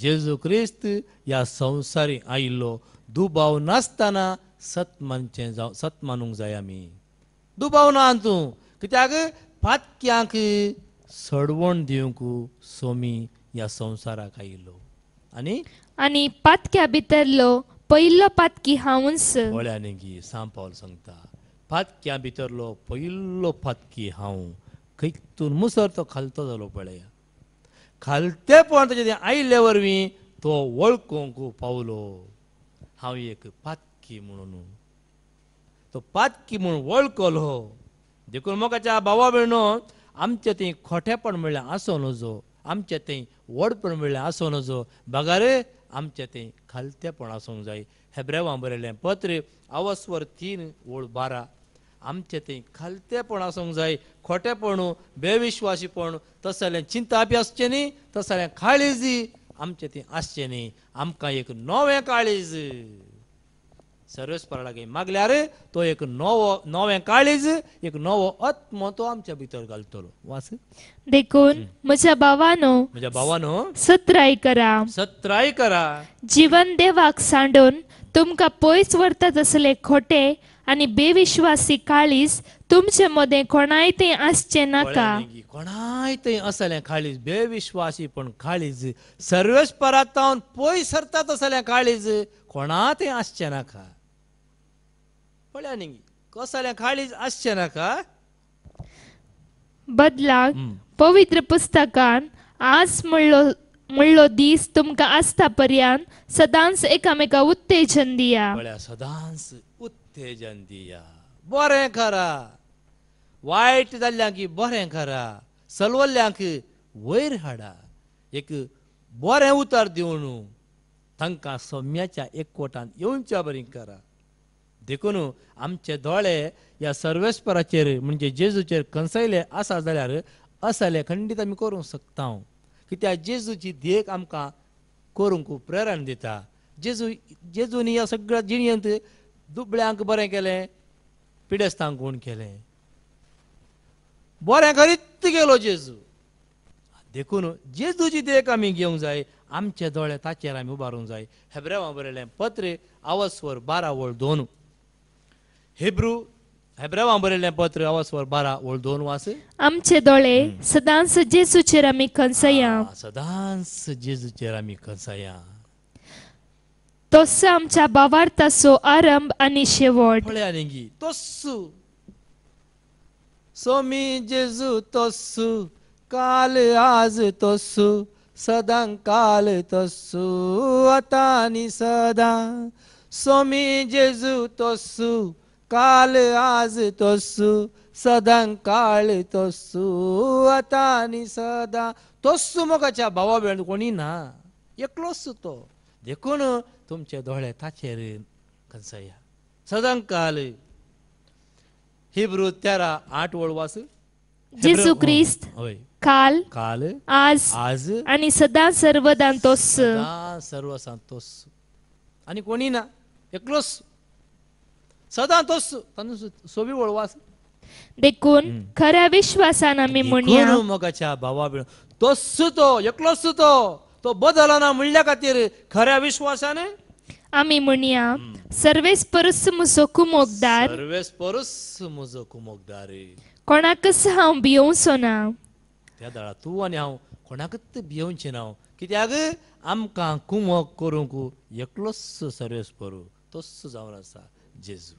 जेजू क्रिस्त या संवसारी आयलो दुबाव नासतना सत मानचे सत मानूंक जाय आम्ही दुबाव ना तू कित्याक पातक्यांक सडवण देऊक सोमी या संवसाराक आयलो आणि आणि पातक्या भितरलो पहिल्लो पातकी बोलाने की सांग पावल सांगता पातक्या भितरलो पात पातकी हांव खंयतून मुसर तो खालतो जालो खालते खालतेपण ताजे आयले वरवीं तो वळखूंक पावलो हांव एक पातकी म्हणून तो पातकी म्हूण वळखलो देखून मोगाच्या भावा भयणो आमचें तें खोटेपण म्हणल्यार आसो नजो आमचे ते વડ મળે આસોનો नजो बघारे आमच्या ते ખાલતે પણ આસોન जाय हेब्रेवां पत्र अवस्वर तीन ओळ बारा आमचे ते खालतेपण आसूंक जाय खोटेपण बेविश्वासीपण तसले चिंता बी आसचें न्ही तसले काळीज आमचे ते आसचें न्ही आमकां एक नवें काळीज लागे मागल्यार तो एक नवो नवे काळीज एक नवो आत्मो तो आमच्या भितर घालतलो वास देखून म्हज्या भावानो म्हज्या भावानो सत्राय करा सत्राय करा जीवन देवाक सांडून तुमका पयस व्हरता असले खोटे आणि बेविश्वासी काळीज तुमचे मध्ये कोणाय ते आसचे नाका कोणाय ते असले काळीज बेविश्वासी पण काळीज सर्वस्परातावन पयस सरतात असले काळीज कोणा ते आसचे नाका फळ्यानिंगी कोसाल्या खाळीज आसचें नाका बदलाक पवित्र पुस्तकान आस म्हणलो म्हणलो दीस तुमकां आसता पर्यान सदांच एकामेका उत्तेजन दिया फळ्या सदांच उत्तेजन दिया बरें खरा वायट जाल्ल्यांक बरें खरा सलवल्ल्यांक वयर हाडा एक बरें उतर दिवन तांकां सोम्याच्या एकवटान येवच्या बरी करा देखून आमचे दोळे या सर्वेस्पराचेर म्हणजे जेजूचेर कंसयले आसा जाल्यार असले खंडीत आम्ही करूंक शकता कित्याक जेजूची देख आमकां करूंक प्रेरण दिता जेजू जेजूनी ह्या सगळ्या जिणेंत दुबळ्यांक बरें केलें पिडेस्तांक गुण केलें बरें करीत गेलो जेजू देखून जेजूची देख आमी घेवंक जाय आमचे दोळे ताचेर आमी उबारूंक जाय हेब्रेवा बरयलें पत्र आवस्वर बारा वळ दोन हेब्रू हेब्रावा बरयल्ले पत्र आवास वर बारा ओळ दोन वास आमचे दोळे सदांस जेसूचेर आमी कंसया सदांस जेसूचेर आमी कंसया तोस आमच्या बावार्थासो आरंभ आणि शेवट पळया निंगी तोस सोमी जेजू तोस काल आज तोस सदां काल तोस आता आणि सदा सोमी जेजू तोसू काल आज तोसू, काल तो आता सदा तोसु मगाच्या भावा भेण कोणी ना एकलोच तो देखून तुमचे दोळे ताचेर कनसया काल हिब्रू तेरा आठ वळवास वास जेसू होय काल काल आज आज आणि सदा सर्व सदा सर्व सांतोस आणि कोणी ना एकलोस सदा तो सोबी वळवास देखून खऱ्या विश्वासान मी म्हणया मगाच्या भावा भिण तोच तो एकलोच तो तो बदलना म्हणल्या खातीर खऱ्या विश्वासाने आम्ही म्हणया सर्वेस परस मुझो कुमोगदार सर्वेस परस म्हजो कुमोगदार कोणाकच हांव भियोवचो ना त्या दळा तूं आनी हांव कोणाकच भियोवचें ना कित्याक आमकां कुमोग करूंक एकलोच सर्वेस परू तोस जावन आसा जेजू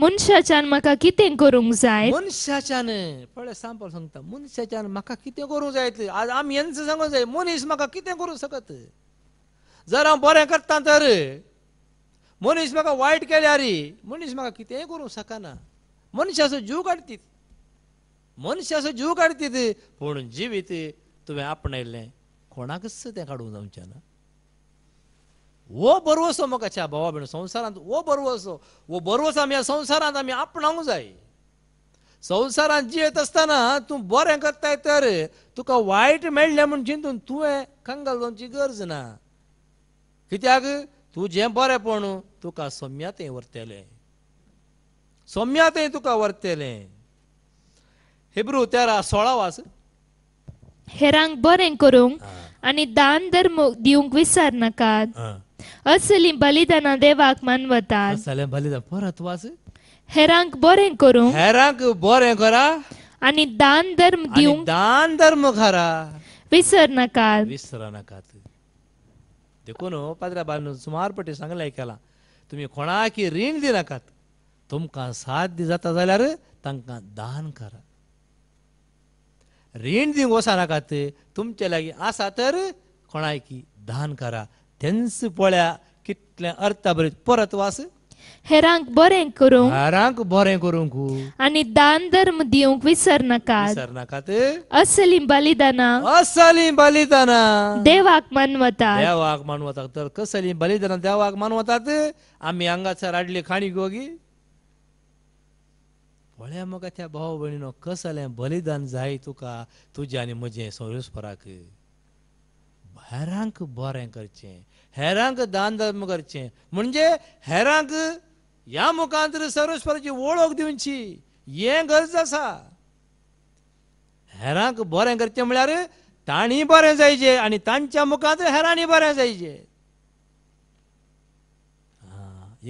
मनशाच्यान म्हाका कितें करूंक जाय मनशाच्यान पळय सामपल सांगता मनशाच्यान म्हाका कितें करूंक जाय आज आमी हेंच सांगूंक जाय मनीस म्हाका कितें करूंक शकत जर हांव बरें करता तर मनीस म्हाका वायट केल्यार मनीस म्हाका कितेंय करूंक शकना मनशाचो जीव काडटीत मनशाचो जीव काडटीत पूण जिवीत तुवें आपणयल्लें कोणाकच तें काडूंक जावचें ना वो भरवसो म्हाका च्या भावा भयण संवसारांत वो भरवसो वो भरवसो आमी संवसारांत आमी आपणावंक जाय संवसारांत जियेत आसतना तूं बरें करताय तर तुका वायट मेळ्ळें म्हूण चिंतून तुवें खंगाल दोनची गरज ना कित्याक तूं जें बरेंपण तुका सोम्यातय व्हरतलें सोम्यातय तुका व्हरतलें हेब्रू तेरा सोळा वास हेरांक बरें करूंक आनी दान धर्म दिवंक नाकात Ötszeli देवाक मानवता असलीम बलिदान परत paratvász. हेरांक बरें करू हेरांक बरें करा आणि दान धर्म आणि दान धर्म करा विसर नका विसर नका नो पादरा बालन सुमार पटे सांगले ऐकला तुम्ही कोणाकी रीण दि नाकात तुमकां साथ दी जाता जाल्यार तांकां दान करा रीण दिवंक वसा नकात तुमचे लागीं आसा तर कोणाकी दान करा तेन्स पळ्या कितले अर्था बरें परत वास हेरांक बरें करूंक हेरांक बरें करूंक आनी दान धर्म दिवंक विसरनाका विसरनाकात असली बलिदाना असली बलिदाना देवाक मानवता देवाक मानवतात तर कसली बलिदाना देवाक मानवतात आमी हांगासर हाडली खाणी गोगी पळ्या म्हाका त्या भाऊ भयणीनो कसलें बलिदान जाय तुका तुजें आनी म्हजें सोयस्पराक हेरांक बरें करचे हेरांक दान धर्म करचें म्हणजे हेरांक या मुखांतर सर्वस्वराची ओळख दिवची ये गरज असा हेरांक बरें करचे म्हळ्यार ताणी बरें जायचे आणि तांच्या मुखांतर हेरांनी बरें जायचे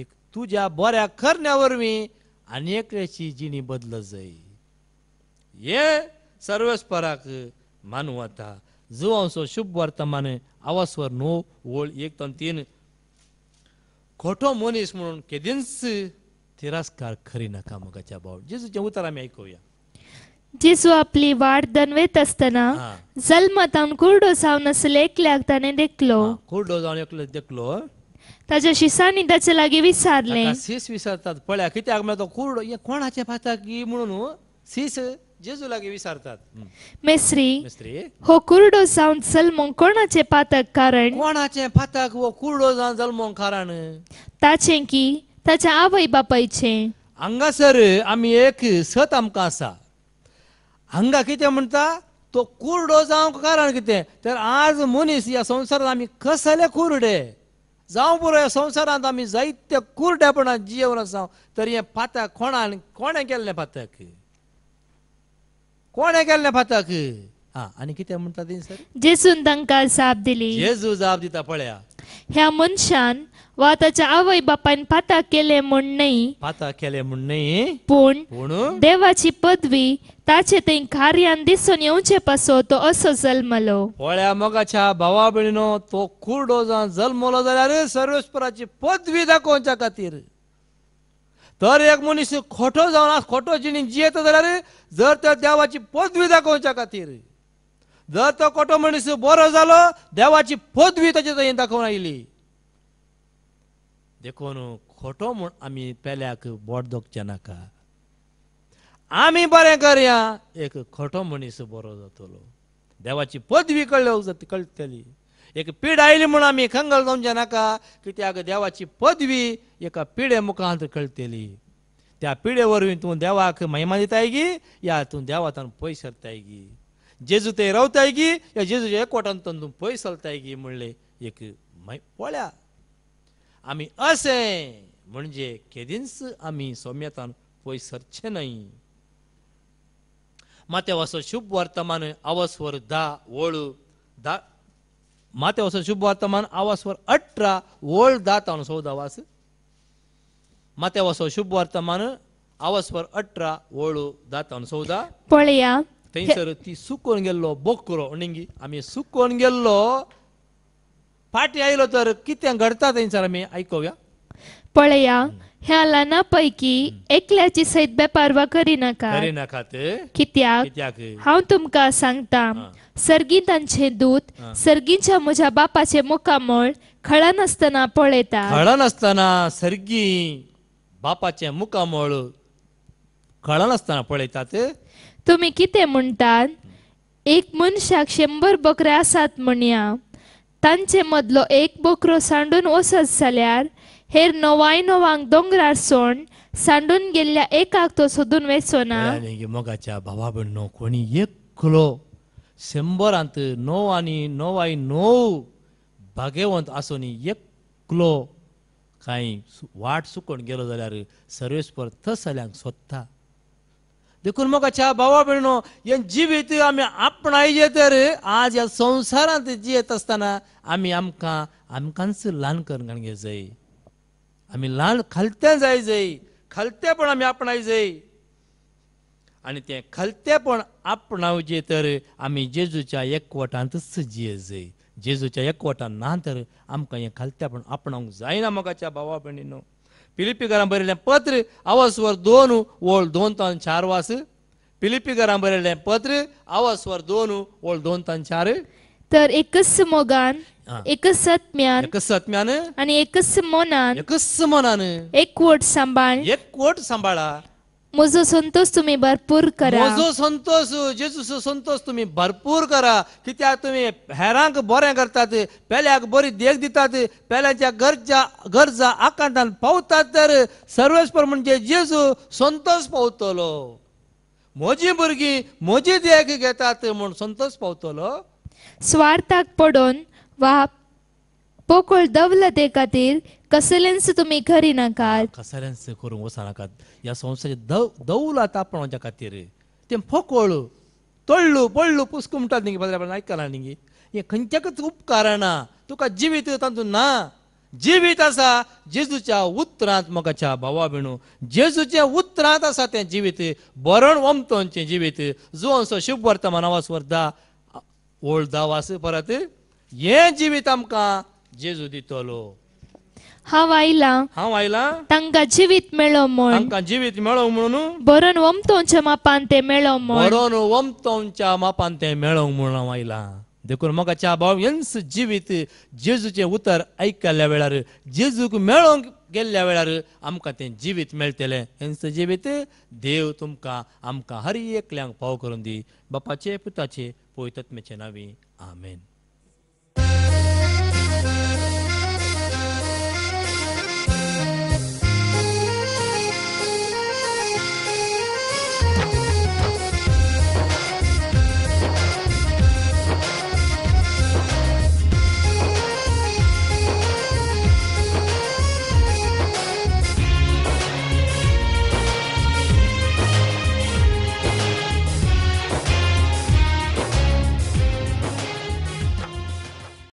एक तुज्या बऱ्या करण्या वरवीं आनी एकल्याची जिणी बदलत जाई हे सर्वेस्पराक मानू जो अंश शुभ वर्तमान आवासवर नो ओळ एक तन तीन खोटो मनीस म्हणून केदिंस तिरस्कार खरी नका मगाच्या भाव जेजूचे उतर आम्ही ऐकूया जेसू आपली वाट दनवेत असताना जलमतान कुरडो कुर्डो असले एकल्याक ताणे देखलो कुरडो जावन एकलो देखलो ताच्या शिसांनी ताचे लागे विचारले ताका सीस विसरतात पळया कित्याक म्हळ्यार तो कुरडो हे कोणाचे पाता की म्हणून शीस लागे विचारतात मेस्री मेस्री हो कुरडो जावन जल्मोंग कोणाचे पातक कारण कोणाचे पातक वो हो कुरडो जावन जल्मोंग कारण ताचे की ताच्या आवय बापायचें हांगासर आम्ही एक सत आमकां आसा हांगा कितें म्हणटा तो कुरडो जावंक कारण कितें तर आज मनीस ह्या संवसारांत आमी कसले कुरडे जावं पुरो ह्या संवसारांत आमी जायत्या कुरडेपणां जियेवन आसा तर हें पातक कोणान कोणें केल्लें पातक कोणे फातक हा आणि किती म्हणतात सर जेसून तांकां साप दिली जेजू जाप दिता पळया ह्या मनशान वा ताच्या आवय बापायन पाता केले म्हण न्हय पाता केले म्हण न्हय पूण देवाची पदवी ताचे थंय कार्यान दिसून येवचे पासो तो असो जल्मलो पोळ्या मगाच्या भावा भयणीनो तो कुर्डो जा जल्मलो जाल्यार सर्वेश्वराची पदवी दाखोवच्या खातीर तर एक मनीस खोटो जावन आसा खोटो जिणी जियेता जाल्यार जर त्या देवाची पदवी दाखोवच्या खातीर जर तो खोटो मनीस बरो जालो देवाची पदवी ताचे थंय दाखोवन आयली देखून खोटो म्हूण आमी पेल्याक बोट दोगचे नाका आमी बरें करया एक खोटो मनीस बरो जातलो देवाची पदवी कळ्ळ्यो जात कळटली एक पीढ आयली म्हणून आम्ही खंगल जाऊन नाका की त्या देवाची पदवी एका पिढ्या मुखांत कळतेली त्या पिढेवरून तू देवाक महिमा दिताय गी या तू देवा पैस पयस गी जेजू ते रावताय गी या जेजूच्या एकवटान तान तू पयस गी म्हणले एक पोळ्या आम्ही असे म्हणजे केदींच आम्ही सौम्यतान पैस सरचे नाही माते वासो शुभ वर्तमान अवस्वर दा वळू दा माते वस शुभ वर्तमान आवास वर अठरा वोल दात आणि आवास माते वस शुभ वर्तमान आवास वर अठरा वोल दात आणि सौदा पळया थंयसर ती सुकोन गेल्लो बोकरो उंडिंगी आम्ही सुकोन गेल्लो फाटी आयलो तर कितें घडता थंयसर आमी ऐकूया पळया ह्या लाना पैकी एकल्याची सैद बेपारवा करी नका करी नका कित्याक हांव तुमकां सांगता सर्गितांचे दूत सर्गींच्या म्हज्या बापाचे मुकामळ खळान आसतना पळयता खळान आसतना सर्गी बापाचे मुकामळ खळा नसताना पळयतात तुम्ही कितें म्हणटात एक मनशाक शंभर बकरे आसात म्हणया तांचे मदलो एक बकरो सांडून वसत जाल्यार हेर नवाय नवांक दोंगरार सोण सांडून गेल्ल्या एकाक तो सोदून वेचो ना मोगाच्या भावा भयण कोणी एकलो नो ನೋವಾನಿ नो ನೋವು भागेवंत आसोनी एकलो कांय वाट सुकोण गेलो जाल्यार सर्वेस्पर थस सोदता देखून म्हाका च्या भावा भयणो हे जिवीत आमी आपणायचे तर आज या संसारात जियेत असताना आम्ही आमकां आमकांच ल्हान करंक जाय आमी ल्हान खालतें जाय पण आम्ही आमी आपणाय जाय आणि ते खलते पण जे तर आम्ही जेजूच्या एकवटांत सजये जय जेजूच्या एकवटान ना तर आमकां हें पण आपणावंक जायना मोगाच्या भावा भयणीनो घरां बरयलें पत्र आवाज वर दोन ओळ दोन तान चार वास घरां बरयलें पत्र आवाज वर दोन ओळ दोन तान चार तर एकच मोगान एकच सत्म्यान एकच सत्म्यान आणि एकच मनान एकच मनान एकवट सांबाळ एकवट सांबाळा मोजो संतोष तुम्ही भरपूर करा मोजो संतोष जेजूस संतोष तुम्ही भरपूर करा कित्याक तुम्ही हेरांक बरें करतात पेल्याक बरी देख दितात पेल्याच्या गरजा गरजा आकांतान पावतात तर सर्वेश्वर म्हणजे जेजू संतोष पावतलो मोजी भुरगीं मोजी देख घेतात म्हूण संतोष पावतलो स्वार्थाक पडून वा पोकळ दवलते खातीर कसलेंच तुम्ही करिनाकात कसलेंच करूंक वचनाकात या संसारे दव दौल आतां आपणाच्या खातीर तें फोकोळ्ळू तळ्ळू म्हणतात पुस्कुमटात न्ही बदला आयकलां न्ही हे खंयच्याकच उपकारणा ना तुका जिवीत तांतू ना जिवीत आसा जेजूच्या उतरांत मगाच्या भावा भिणू जेजूच्या उतरांत आसा तें जिवीत बरण वमतोंचें जिवीत जो असो शुभ वर्तमान वास वर्धा ओळदा वास परत हें जिवीत आमकां जेजू दितलो हवाईला हवाईला तंगा जीवित मेळो मोण तंगा जीवित मेळो मोण बरन वमतोंच मापांते मेळो मोण बरन वमतोंच मापांते मेळो मोण हवाईला देखो मगा चा बाव यंस जीवित जेजूचे उतर ऐकल्या वेळार जेजूक मेळो गेल्या वेळार आमका ते जीवित मेळतेले यंस जीवित देव तुमका आमका हर एकल्यांक पाव करून दी बापाचे पुताचे पोयतत्मेचे नावी आमेन